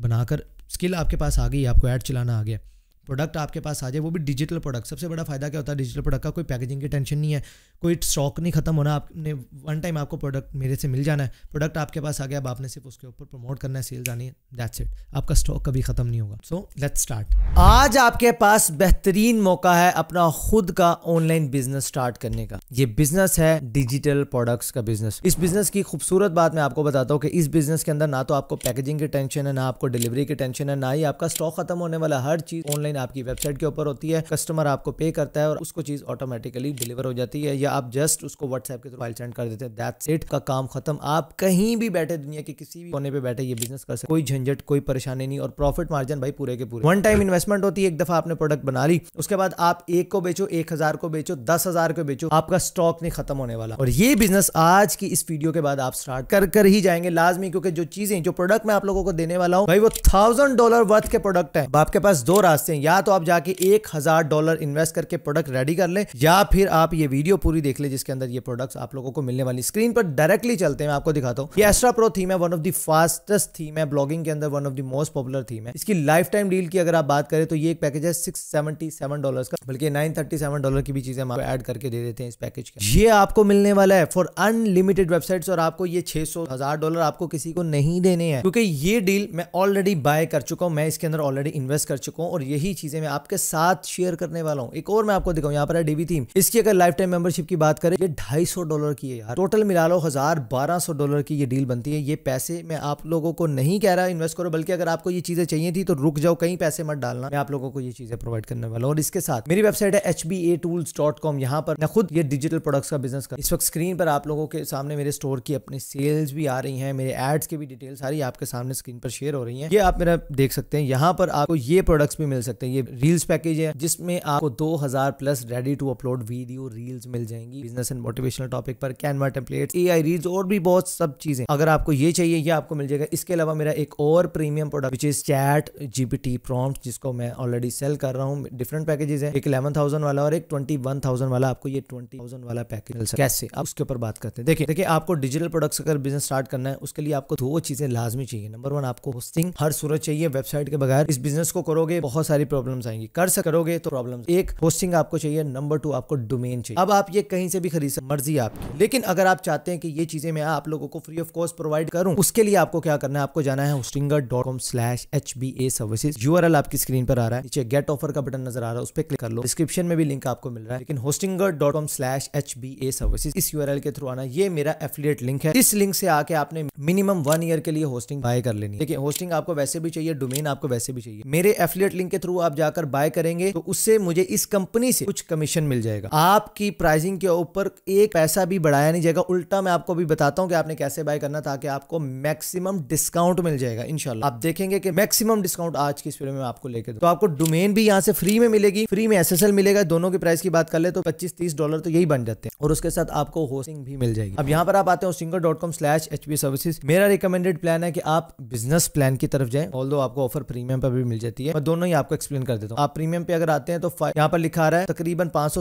[SPEAKER 1] बनाकर स्किल आपके पास आ गई आपको ऐड चलाना आ गया प्रोडक्ट आपके पास आ जाए वो भी डिजिटल प्रोडक्ट सबसे बड़ा फ़ायदा क्या होता है डिजिटल प्रोडक्ट का कोई पैकेजिंग की टेंशन नहीं है कोई स्टॉक नहीं ख़त्म होना आपने वन टाइम आपको प्रोडक्ट मेरे से मिल जाना है प्रोडक्ट आपके पास आ गया अब आपने सिर्फ उसके ऊपर प्रमोट करना है सेल्स आनी है दैट्स इट आपका स्टॉक कभी ख़त्म नहीं होगा सो लेट्स स्टार्ट आज आपके पास बेहतरीन मौका है अपना खुद का ऑनलाइन बिजनेस स्टार्ट करने का ये बिजनेस है डिजिटल प्रोडक्ट्स का बिजनेस इस बिजनेस की खूबसूरत बात मैं आपको बताता हूँ कि इस बिजनेस के अंदर ना तो आपको पैकेजिंग की टेंशन है ना आपको डिलीवरी की टेंशन है ना ही आपका स्टॉक खत्म होने वाला हर चीज ऑनलाइन आपकी वेबसाइट के ऊपर होती है कस्टमर आपको पे करता है और उसको चीज ऑटोमेटिकली डिलीवर हो जाती है या आप जस्ट उसको व्हाट्सएप के थ्रू फाइल सेंड कर देते हैं दैट्स इट का काम खत्म आप कहीं भी बैठे दुनिया के किसी भी कोने पे बैठे ये बिजनेस कर सकते कोई झंझट कोई परेशानी नहीं और प्रॉफिट मार्जिन भाई पूरे के पूरे वन टाइम इन्वेस्टमेंट होती है एक दफा आपने प्रोडक्ट बना ली उसके बाद आप एक को बेचो एक हजार को बेचो दस हजार को बेचो आपका स्टॉक नहीं खत्म होने वाला और ये बिजनेस आज की इस वीडियो के बाद आप स्टार्ट कर कर ही जाएंगे लाजमी क्योंकि जो चीजें जो प्रोडक्ट मैं आप लोगों को देने वाला हूँ भाई वो थाउजेंड डॉलर वर्थ के प्रोडक्ट है आपके पास दो रास्ते हैं या तो आप जाके एक हजार डॉलर इन्वेस्ट करके प्रोडक्ट रेडी कर ले या फिर आप ये वीडियो पूरी पूरी देख ले जिसके अंदर ये प्रोडक्ट्स आप लोगों को मिलने वाली स्क्रीन पर डायरेक्टली चलते हैं मैं आपको दिखाता हूँ ये एस्ट्रा प्रो थीम है one of the fastest theme है ब्लॉगिंग के अंदर one of the most popular theme है इसकी लाइफ टाइम डील की अगर आप बात करें तो ये एक पैकेज है सिक्स सेवेंटी सेवन डॉलर का बल्कि नाइन थर्टी सेवन डॉलर की भी चीजें हम ऐड करके दे देते हैं इस पैकेज का ये आपको मिलने वाला है फॉर अनलिमिटेड वेबसाइट्स और आपको ये छह सौ हजार डॉलर आपको किसी को नहीं देने हैं क्योंकि ये डील मैं ऑलरेडी बाय कर चुका हूँ मैं इसके अंदर ऑलरेडी इन्वेस्ट कर चुका हूँ और यही चीजें मैं आपके साथ शेयर करने वाला हूँ एक और मैं आपको दिखाऊँ यहाँ पर है डीबी थीम इसकी अगर लाइफ टाइम मेंबरशिप स्कॉलरशिप की बात करें ये ढाई सौ डॉलर की है यार टोटल मिला लो हज़ार बारह सौ डॉलर की ये डील बनती है ये पैसे मैं आप लोगों को नहीं कह रहा इन्वेस्ट करो बल्कि अगर आपको ये चीज़ें चाहिए थी तो रुक जाओ कहीं पैसे मत डालना मैं आप लोगों को ये चीज़ें प्रोवाइड करने वाला हूँ और इसके साथ मेरी वेबसाइट है H B A tools dot com यहाँ पर मैं खुद ये डिजिटल प्रोडक्ट्स का बिजनेस कर इस वक्त स्क्रीन पर आप लोगों के सामने मेरे स्टोर की अपनी सेल्स भी आ रही है मेरे एड्स की भी डिटेल सारी आपके सामने स्क्रीन पर शेयर हो रही है ये आप मेरा देख सकते हैं यहाँ पर आपको ये प्रोडक्ट्स भी मिल सकते हैं ये रील्स पैकेज है जिसमें आपको दो plus ready to upload video reels मिल जाए जाएंगी बिजनेस एंड मोटिवेशनल टॉपिक पर कैनवा टेम्पलेट ए आई रीज और भी बहुत सब चीजें अगर आपको ये चाहिए ये आपको मिल जाएगा इसके अलावा मेरा एक और premium product which is chat GPT prompt जिसको मैं ऑलरेडी सेल कर रहा हूँ डिफरेंट पैकेजेस है एक इलेवन थाउजेंड वाला और एक ट्वेंटी वन थाउजेंड वाला आपको ये ट्वेंटी थाउजेंड वाला पैकेज मिल सकता कैसे आप उसके ऊपर बात करते हैं देखिए देखिए आपको डिजिटल प्रोडक्ट्स अगर बिजनेस स्टार्ट करना है उसके लिए आपको दो चीजें लाजमी चाहिए नंबर वन आपको होस्टिंग हर सूरत चाहिए वेबसाइट के बगैर इस बिजनेस को करोगे बहुत सारी प्रॉब्लम आएंगी कर सकोगे तो प्रॉब्लम एक होस्टिंग आपको चाहिए नंबर टू आपको डोमेन चाहिए अब आप ये कहीं से भी खरीद सकते मर्जी आपकी लेकिन अगर आप चाहते हैं कि ये चीजें मैं आप लोगों को फ्री ऑफ कॉस्ट प्रोवाइड करूँ उसके लिए आपको क्या करना है आपको जाना है Hostinger dot com slash H B A services U R L आपकी स्क्रीन पर आ रहा है नीचे गेट ऑफर का बटन नजर आ रहा है उस पर क्लिक कर लो डिस्क्रिप्शन में भी लिंक आपको मिल रहा है लेकिन Hostinger dot com slash H B A services इस यू आर एल के थ्रू आना ये मेरा एफिलियट लिंक है इस लिंक से आके आपने मिनिमम वन ईयर के लिए होस्टिंग बाय कर लेनी लेकिन होस्टिंग आपको वैसे भी चाहिए डोमेन आपको वैसे भी चाहिए मेरे एफिलियट लिंक के थ्रू आप जाकर बाय करेंगे तो उससे मुझे इस कंपनी से कुछ कमीशन मिल जाएगा आपकी प्राइसिंग ट्रेडिंग के ऊपर एक पैसा भी बढ़ाया नहीं जाएगा उल्टा मैं आपको भी बताता हूँ कि आपने कैसे बाय करना ताकि आपको मैक्सिमम डिस्काउंट मिल जाएगा इनशाला आप देखेंगे कि मैक्सिमम डिस्काउंट आज की इस वीडियो में आपको लेकर तो आपको डोमेन भी यहाँ से फ्री में मिलेगी फ्री में एस मिलेगा दोनों की प्राइस की बात कर ले तो पच्चीस तीस डॉलर तो यही बन जाते हैं और उसके साथ आपको होस्टिंग भी मिल जाएगी अब यहाँ पर आप आते Hostinger dot com slash H P मेरा रिकमेंडेड प्लान है कि आप बिजनेस प्लान की तरफ जाए ऑल आपको ऑफर प्रीमियम पर भी मिल जाती है मैं दोनों ही आपको एक्सप्लेन कर देता हूँ आप प्रीमियम पे अगर आते हैं तो यहाँ पर लिखा रहा है तकरीबन पांच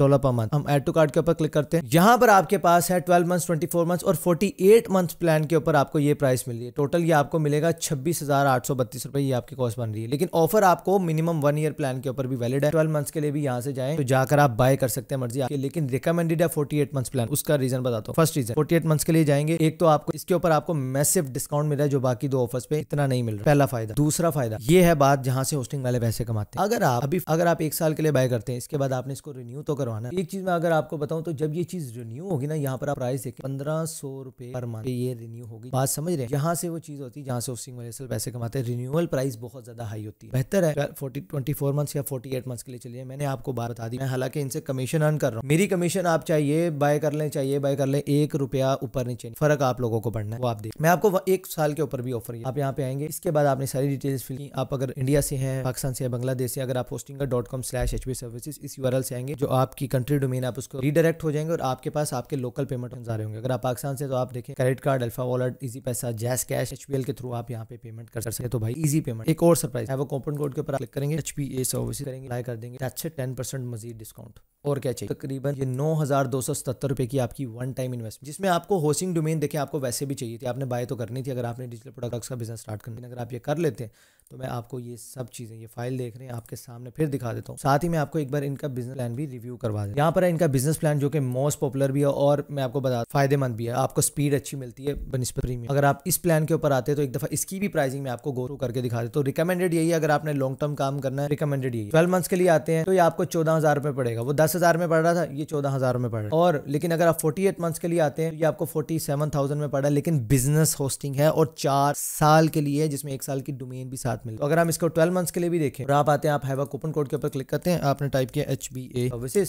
[SPEAKER 1] डॉलर पर मंथ हम एड टू कार्ड के ऊपर क्लिक करते हैं यहां पर आपके पास है twelve months twenty four months और फोर्टी एट मंथ्स प्लान के ऊपर आपको ये प्राइस मिल रही है टोटल ये आपको मिलेगा छब्बीस हजार आठ सौ बत्तीस रुपए ये आपकी कॉस्ट बन रही है लेकिन ऑफर आपको मिनिमम वन ईयर प्लान के ऊपर भी वैलिड है ट्वेल्व मंथ्स के लिए भी यहाँ से जाए तो जाकर आप बाय कर सकते हैं मर्जी आपके लेकिन रिकमेंडेड है फोर्टी एट मंथ्स प्लान उसका रीजन बताता हूँ first reason forty eight months के लिए जाएंगे एक तो आपको इसके ऊपर आपको मैसिव डिस्काउंट मिला है जो बाकी दो ऑफर्स पे इतना नहीं मिल रहा पहला फायदा दूसरा फायदा ये है बात जहाँ से होस्टिंग वाले पैसे कमाते हैं अगर आप अभी अगर आप एक साल के लिए बाय करते हैं इसके बाद आपने इसको रिन्यू तो करवाना एक चीज में अगर आपको बताऊं तो जब ये चीज रिन्यू होगी ना यहाँ पर आप प्राइस देखें पंद्रह सौ रुपए पर मंथ ये रिन्यू होगी बात समझ रहे हैं यहाँ से वो चीज होती है जहाँ से उसिंग वाले पैसे कमाते हैं रिन्यूअल प्राइस बहुत ज्यादा हाई होती है बेहतर है फोर्टी ट्वेंटी फोर मंथ या फोर्टी एट मंथ के लिए चलिए मैंने आपको बार बता दी मैं हालांकि इनसे कमीशन अर्न कर रहा हूँ मेरी कमीशन आप चाहिए बाय कर लें चाहिए बाय कर लें एक रुपया ऊपर नीचे फर्क आप लोगों को पड़ना है वो आप देख मैं आपको एक साल के ऊपर भी ऑफर आप यहाँ पे आएंगे इसके बाद आपने सारी डिटेल्स फिल की आप अगर इंडिया से हैं पाकिस्तान से बांग्लादेश से अगर आप hosting dot com slash H service इस यूआरएल से आएंगे जो आपकी कंट्री डोमेन आप उसको उसको रीडायरेक्ट हो जाएंगे और आपके पास आपके लोकल पेमेंट आ रहे होंगे अगर आप पाकिस्तान से तो आप देखें credit card alpha wallet Easypaisa जैस कैश एच के थ्रू आप यहाँ पे पेमेंट कर सकते हैं तो भाई इजी पेमेंट एक और सरप्राइज है वो कॉपन कोड के ऊपर क्लिक करेंगे एच पी ए सर्विस करेंगे लाइ कर देंगे अच्छे टेन परसेंट मजीद डिस्काउंट और क्या चाहिए तकरीबन ये नौ हजार दो सौ सत्तर रुपए की आपकी वन टाइम इन्वेस्टमेंट जिसमें आपको होस्टिंग डोमेन देखें आपको वैसे भी चाहिए थी आपने बाय तो करनी थी अगर आपने डिजिटल प्रोडक्ट्स का बिजनेस स्टार्ट करनी अगर आप ये कर लेते हैं तो मैं आपको ये सब चीज़ें ये फाइल देख रहे हैं आपके सामने फिर दिखा देता हूँ साथ ही मैं आपको एक बार इनका बिजनेस प्लान भी रिव्यू करवा दे यहाँ पर है इनका बिजनेस प्लान जो कि मोस्ट पॉपुलर भी है और मैं आपको बता फायदेमंद भी है आपको स्पीड अच्छी मिलती है बनस्पत प्रीमियम अगर आप इस प्लान के ऊपर आते हैं तो एक दफ़ा इसकी भी प्राइसिंग में आपको गोरू करके दिखा देता हूँ रिकमेंडेड तो यही अगर आपने लॉन्ग टर्म काम करना है रिकमेंडेड यही ट्वेल्व मंथ्स के लिए आते हैं तो ये आपको चौदह हज़ार रुपये पड़ेगा वो दस हज़ार में पड़ रहा था ये चौदह हज़ार में पड़ रहा और लेकिन अगर आप फोर्टी एट मंथ्स के लिए आते हैं ये आपको फोर्टी सेवन थाउजेंड में पड़ा लेकिन बिजनेस होस्टिंग है और चार साल के लिए जिसमें एक साल की डोमेन भी साथ साथ मिले तो अगर हम इसको ट्वेल्व मंथ्स के लिए भी देखें और आप आते हैं आप हैवा कूपन कोड के ऊपर क्लिक करते हैं आपने टाइप किया एच बी ए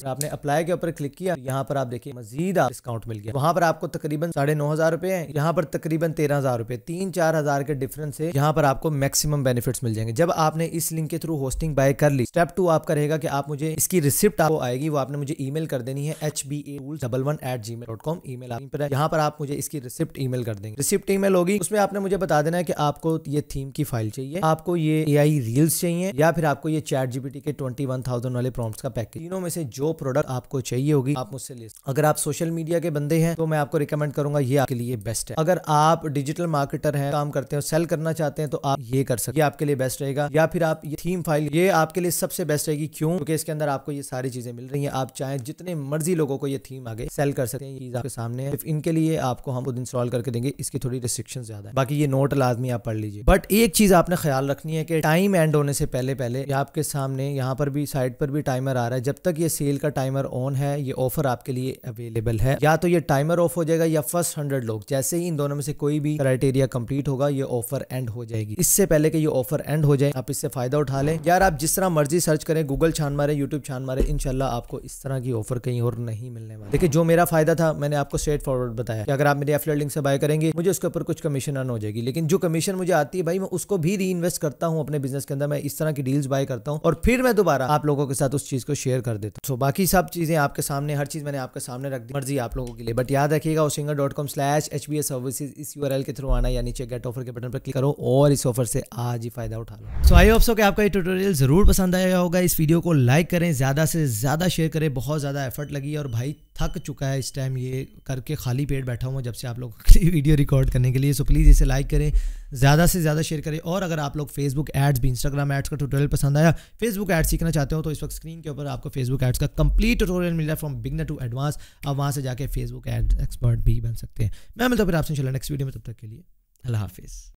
[SPEAKER 1] आपने अप्लाई के ऊपर क्लिक किया तो यहाँ पर आप देखिए मजीद आप डिस्काउंट मिल गया वहाँ पर आपको तकरीबन साढ़े नौ हजार रुपए है यहाँ पर तकरीबन तेरह हजार रुपए तीन चार हजार के डिफरेंस है यहाँ पर आपको मैक्सिमम बेनिफिट मिल जाएंगे जब आपने इस लिंक के थ्रू होस्टिंग बाय कर ली स्टेप टू आपका रहेगा कि आप मुझे इसकी रिसिप्ट आपको आएगी वो आपने मुझे मेल कर देनी है H B A double one eight Gmail dot com email पर यहाँ पर आप मुझे इसकी रिसिप्ट ई मेल कर देंगे रिसिप्ट ई मेल होगी उसमें आपने मुझे बता देना है कि आपको ये थीम की फाइल चाहिए आप आपको ये ए आई रील्स चाहिए या फिर आपको ये चैट जीपीटी के ट्वेंटी वन थाउजेंड वाले प्रॉम्प्ट का पैकेज तीनों में से जो प्रोडक्ट आपको चाहिए होगी आप मुझसे ले अगर आप सोशल मीडिया के बंदे हैं तो मैं आपको रिकमेंड करूंगा ये आपके लिए बेस्ट है अगर आप डिजिटल मार्केटर हैं काम करते हो सेल करना चाहते हैं तो आप ये कर सकते आपके लिए बेस्ट रहेगा या फिर आप ये थीम फाइल ये आपके लिए सबसे बेस्ट रहेगी क्यों क्योंकि इसके अंदर आपको ये सारी चीजें मिल रही है आप चाहे जितने मर्जी लोगों को ये थीम आगे सेल कर सकते हैं ये आपके सामने है इनके लिए आपको हम खुद इंस्टॉल करके देंगे इसकी थोड़ी रिस्ट्रिक्शन ज्यादा है बाकी ये नोट लाजमी आप पढ़ लीजिए बट एक चीज आपने ख्याल ख्याल रखनी है कि टाइम एंड होने से पहले पहले आपके सामने यहाँ पर भी साइड पर भी टाइमर आ रहा है जब तक ये सेल का टाइमर ऑन है ये ऑफर आपके लिए अवेलेबल है या तो ये टाइमर ऑफ हो जाएगा या फर्स्ट हंड्रेड लोग जैसे ही इन दोनों में से कोई भी क्राइटेरिया कंप्लीट होगा ये ऑफर एंड हो जाएगी इससे पहले कि ये ऑफर एंड हो जाए आप इससे फायदा उठा लें यार आप जिस तरह मर्जी सर्च करें गूगल छान मारे यूट्यूब छान मारे इनशाला आपको इस तरह की ऑफर कहीं और नहीं मिलने वाले देखिए जो मेरा फायदा था मैंने आपको स्ट्रेट फॉरवर्ड बताया कि अगर आप मेरे एफलेट लिंक से बाय करेंगे मुझे उसके ऊपर कुछ कमीशन अन हो जाएगी लेकिन जो कमीशन मुझे आती है भाई मैं उसको भी री इन्वेस्ट करता हूँ अपने बिजनेस के अंदर मैं इस तरह की डील्स बाय करता हूँ और फिर मैं दोबारा आप लोगों के साथ उस चीज को शेयर कर देता हूँ सो बाकी सब चीजें आपके सामने हर चीज मैंने आपके सामने रख दी मर्जी आप लोगों के लिए बट याद रखिएगा Hostinger dot com slash H B S services इस यू के थ्रू आना या नीचे गेट ऑफर के बटन पर क्लिक करो और इस ऑफर से आज ही फायदा उठा लो सो आई होप सो कि आपका ये ट्यूटोरियल जरूर पसंद आया होगा इस वीडियो को लाइक करें ज्यादा से ज्यादा शेयर करें बहुत ज्यादा एफर्ट लगी और भाई थक चुका है इस टाइम ये करके खाली पेट बैठा हुआ जब से आप लोग वीडियो रिकॉर्ड करने के लिए सो प्लीज़ इसे लाइक करें ज़्यादा से ज़्यादा शेयर करें और अगर आप लोग फेसबुक एड्स भी इंस्टाग्राम एड्स का ट्यूटोरियल पसंद आया फेसबुक एड्स सीखना चाहते हो तो इस वक्त स्क्रीन के ऊपर आपको फेसबुक एड्स का कंप्लीट ट्यूटोरियल मिल रहा है फ्रॉम बिगनर टू एडवांस आप वहाँ से जाकर फेसबुक एड्स एक्सपर्ट भी बन सकते हैं मैं मिलता तो फिर आपसे चला नेक्स्ट वीडियो में तब तक के लिए अल्लाह हाफिज़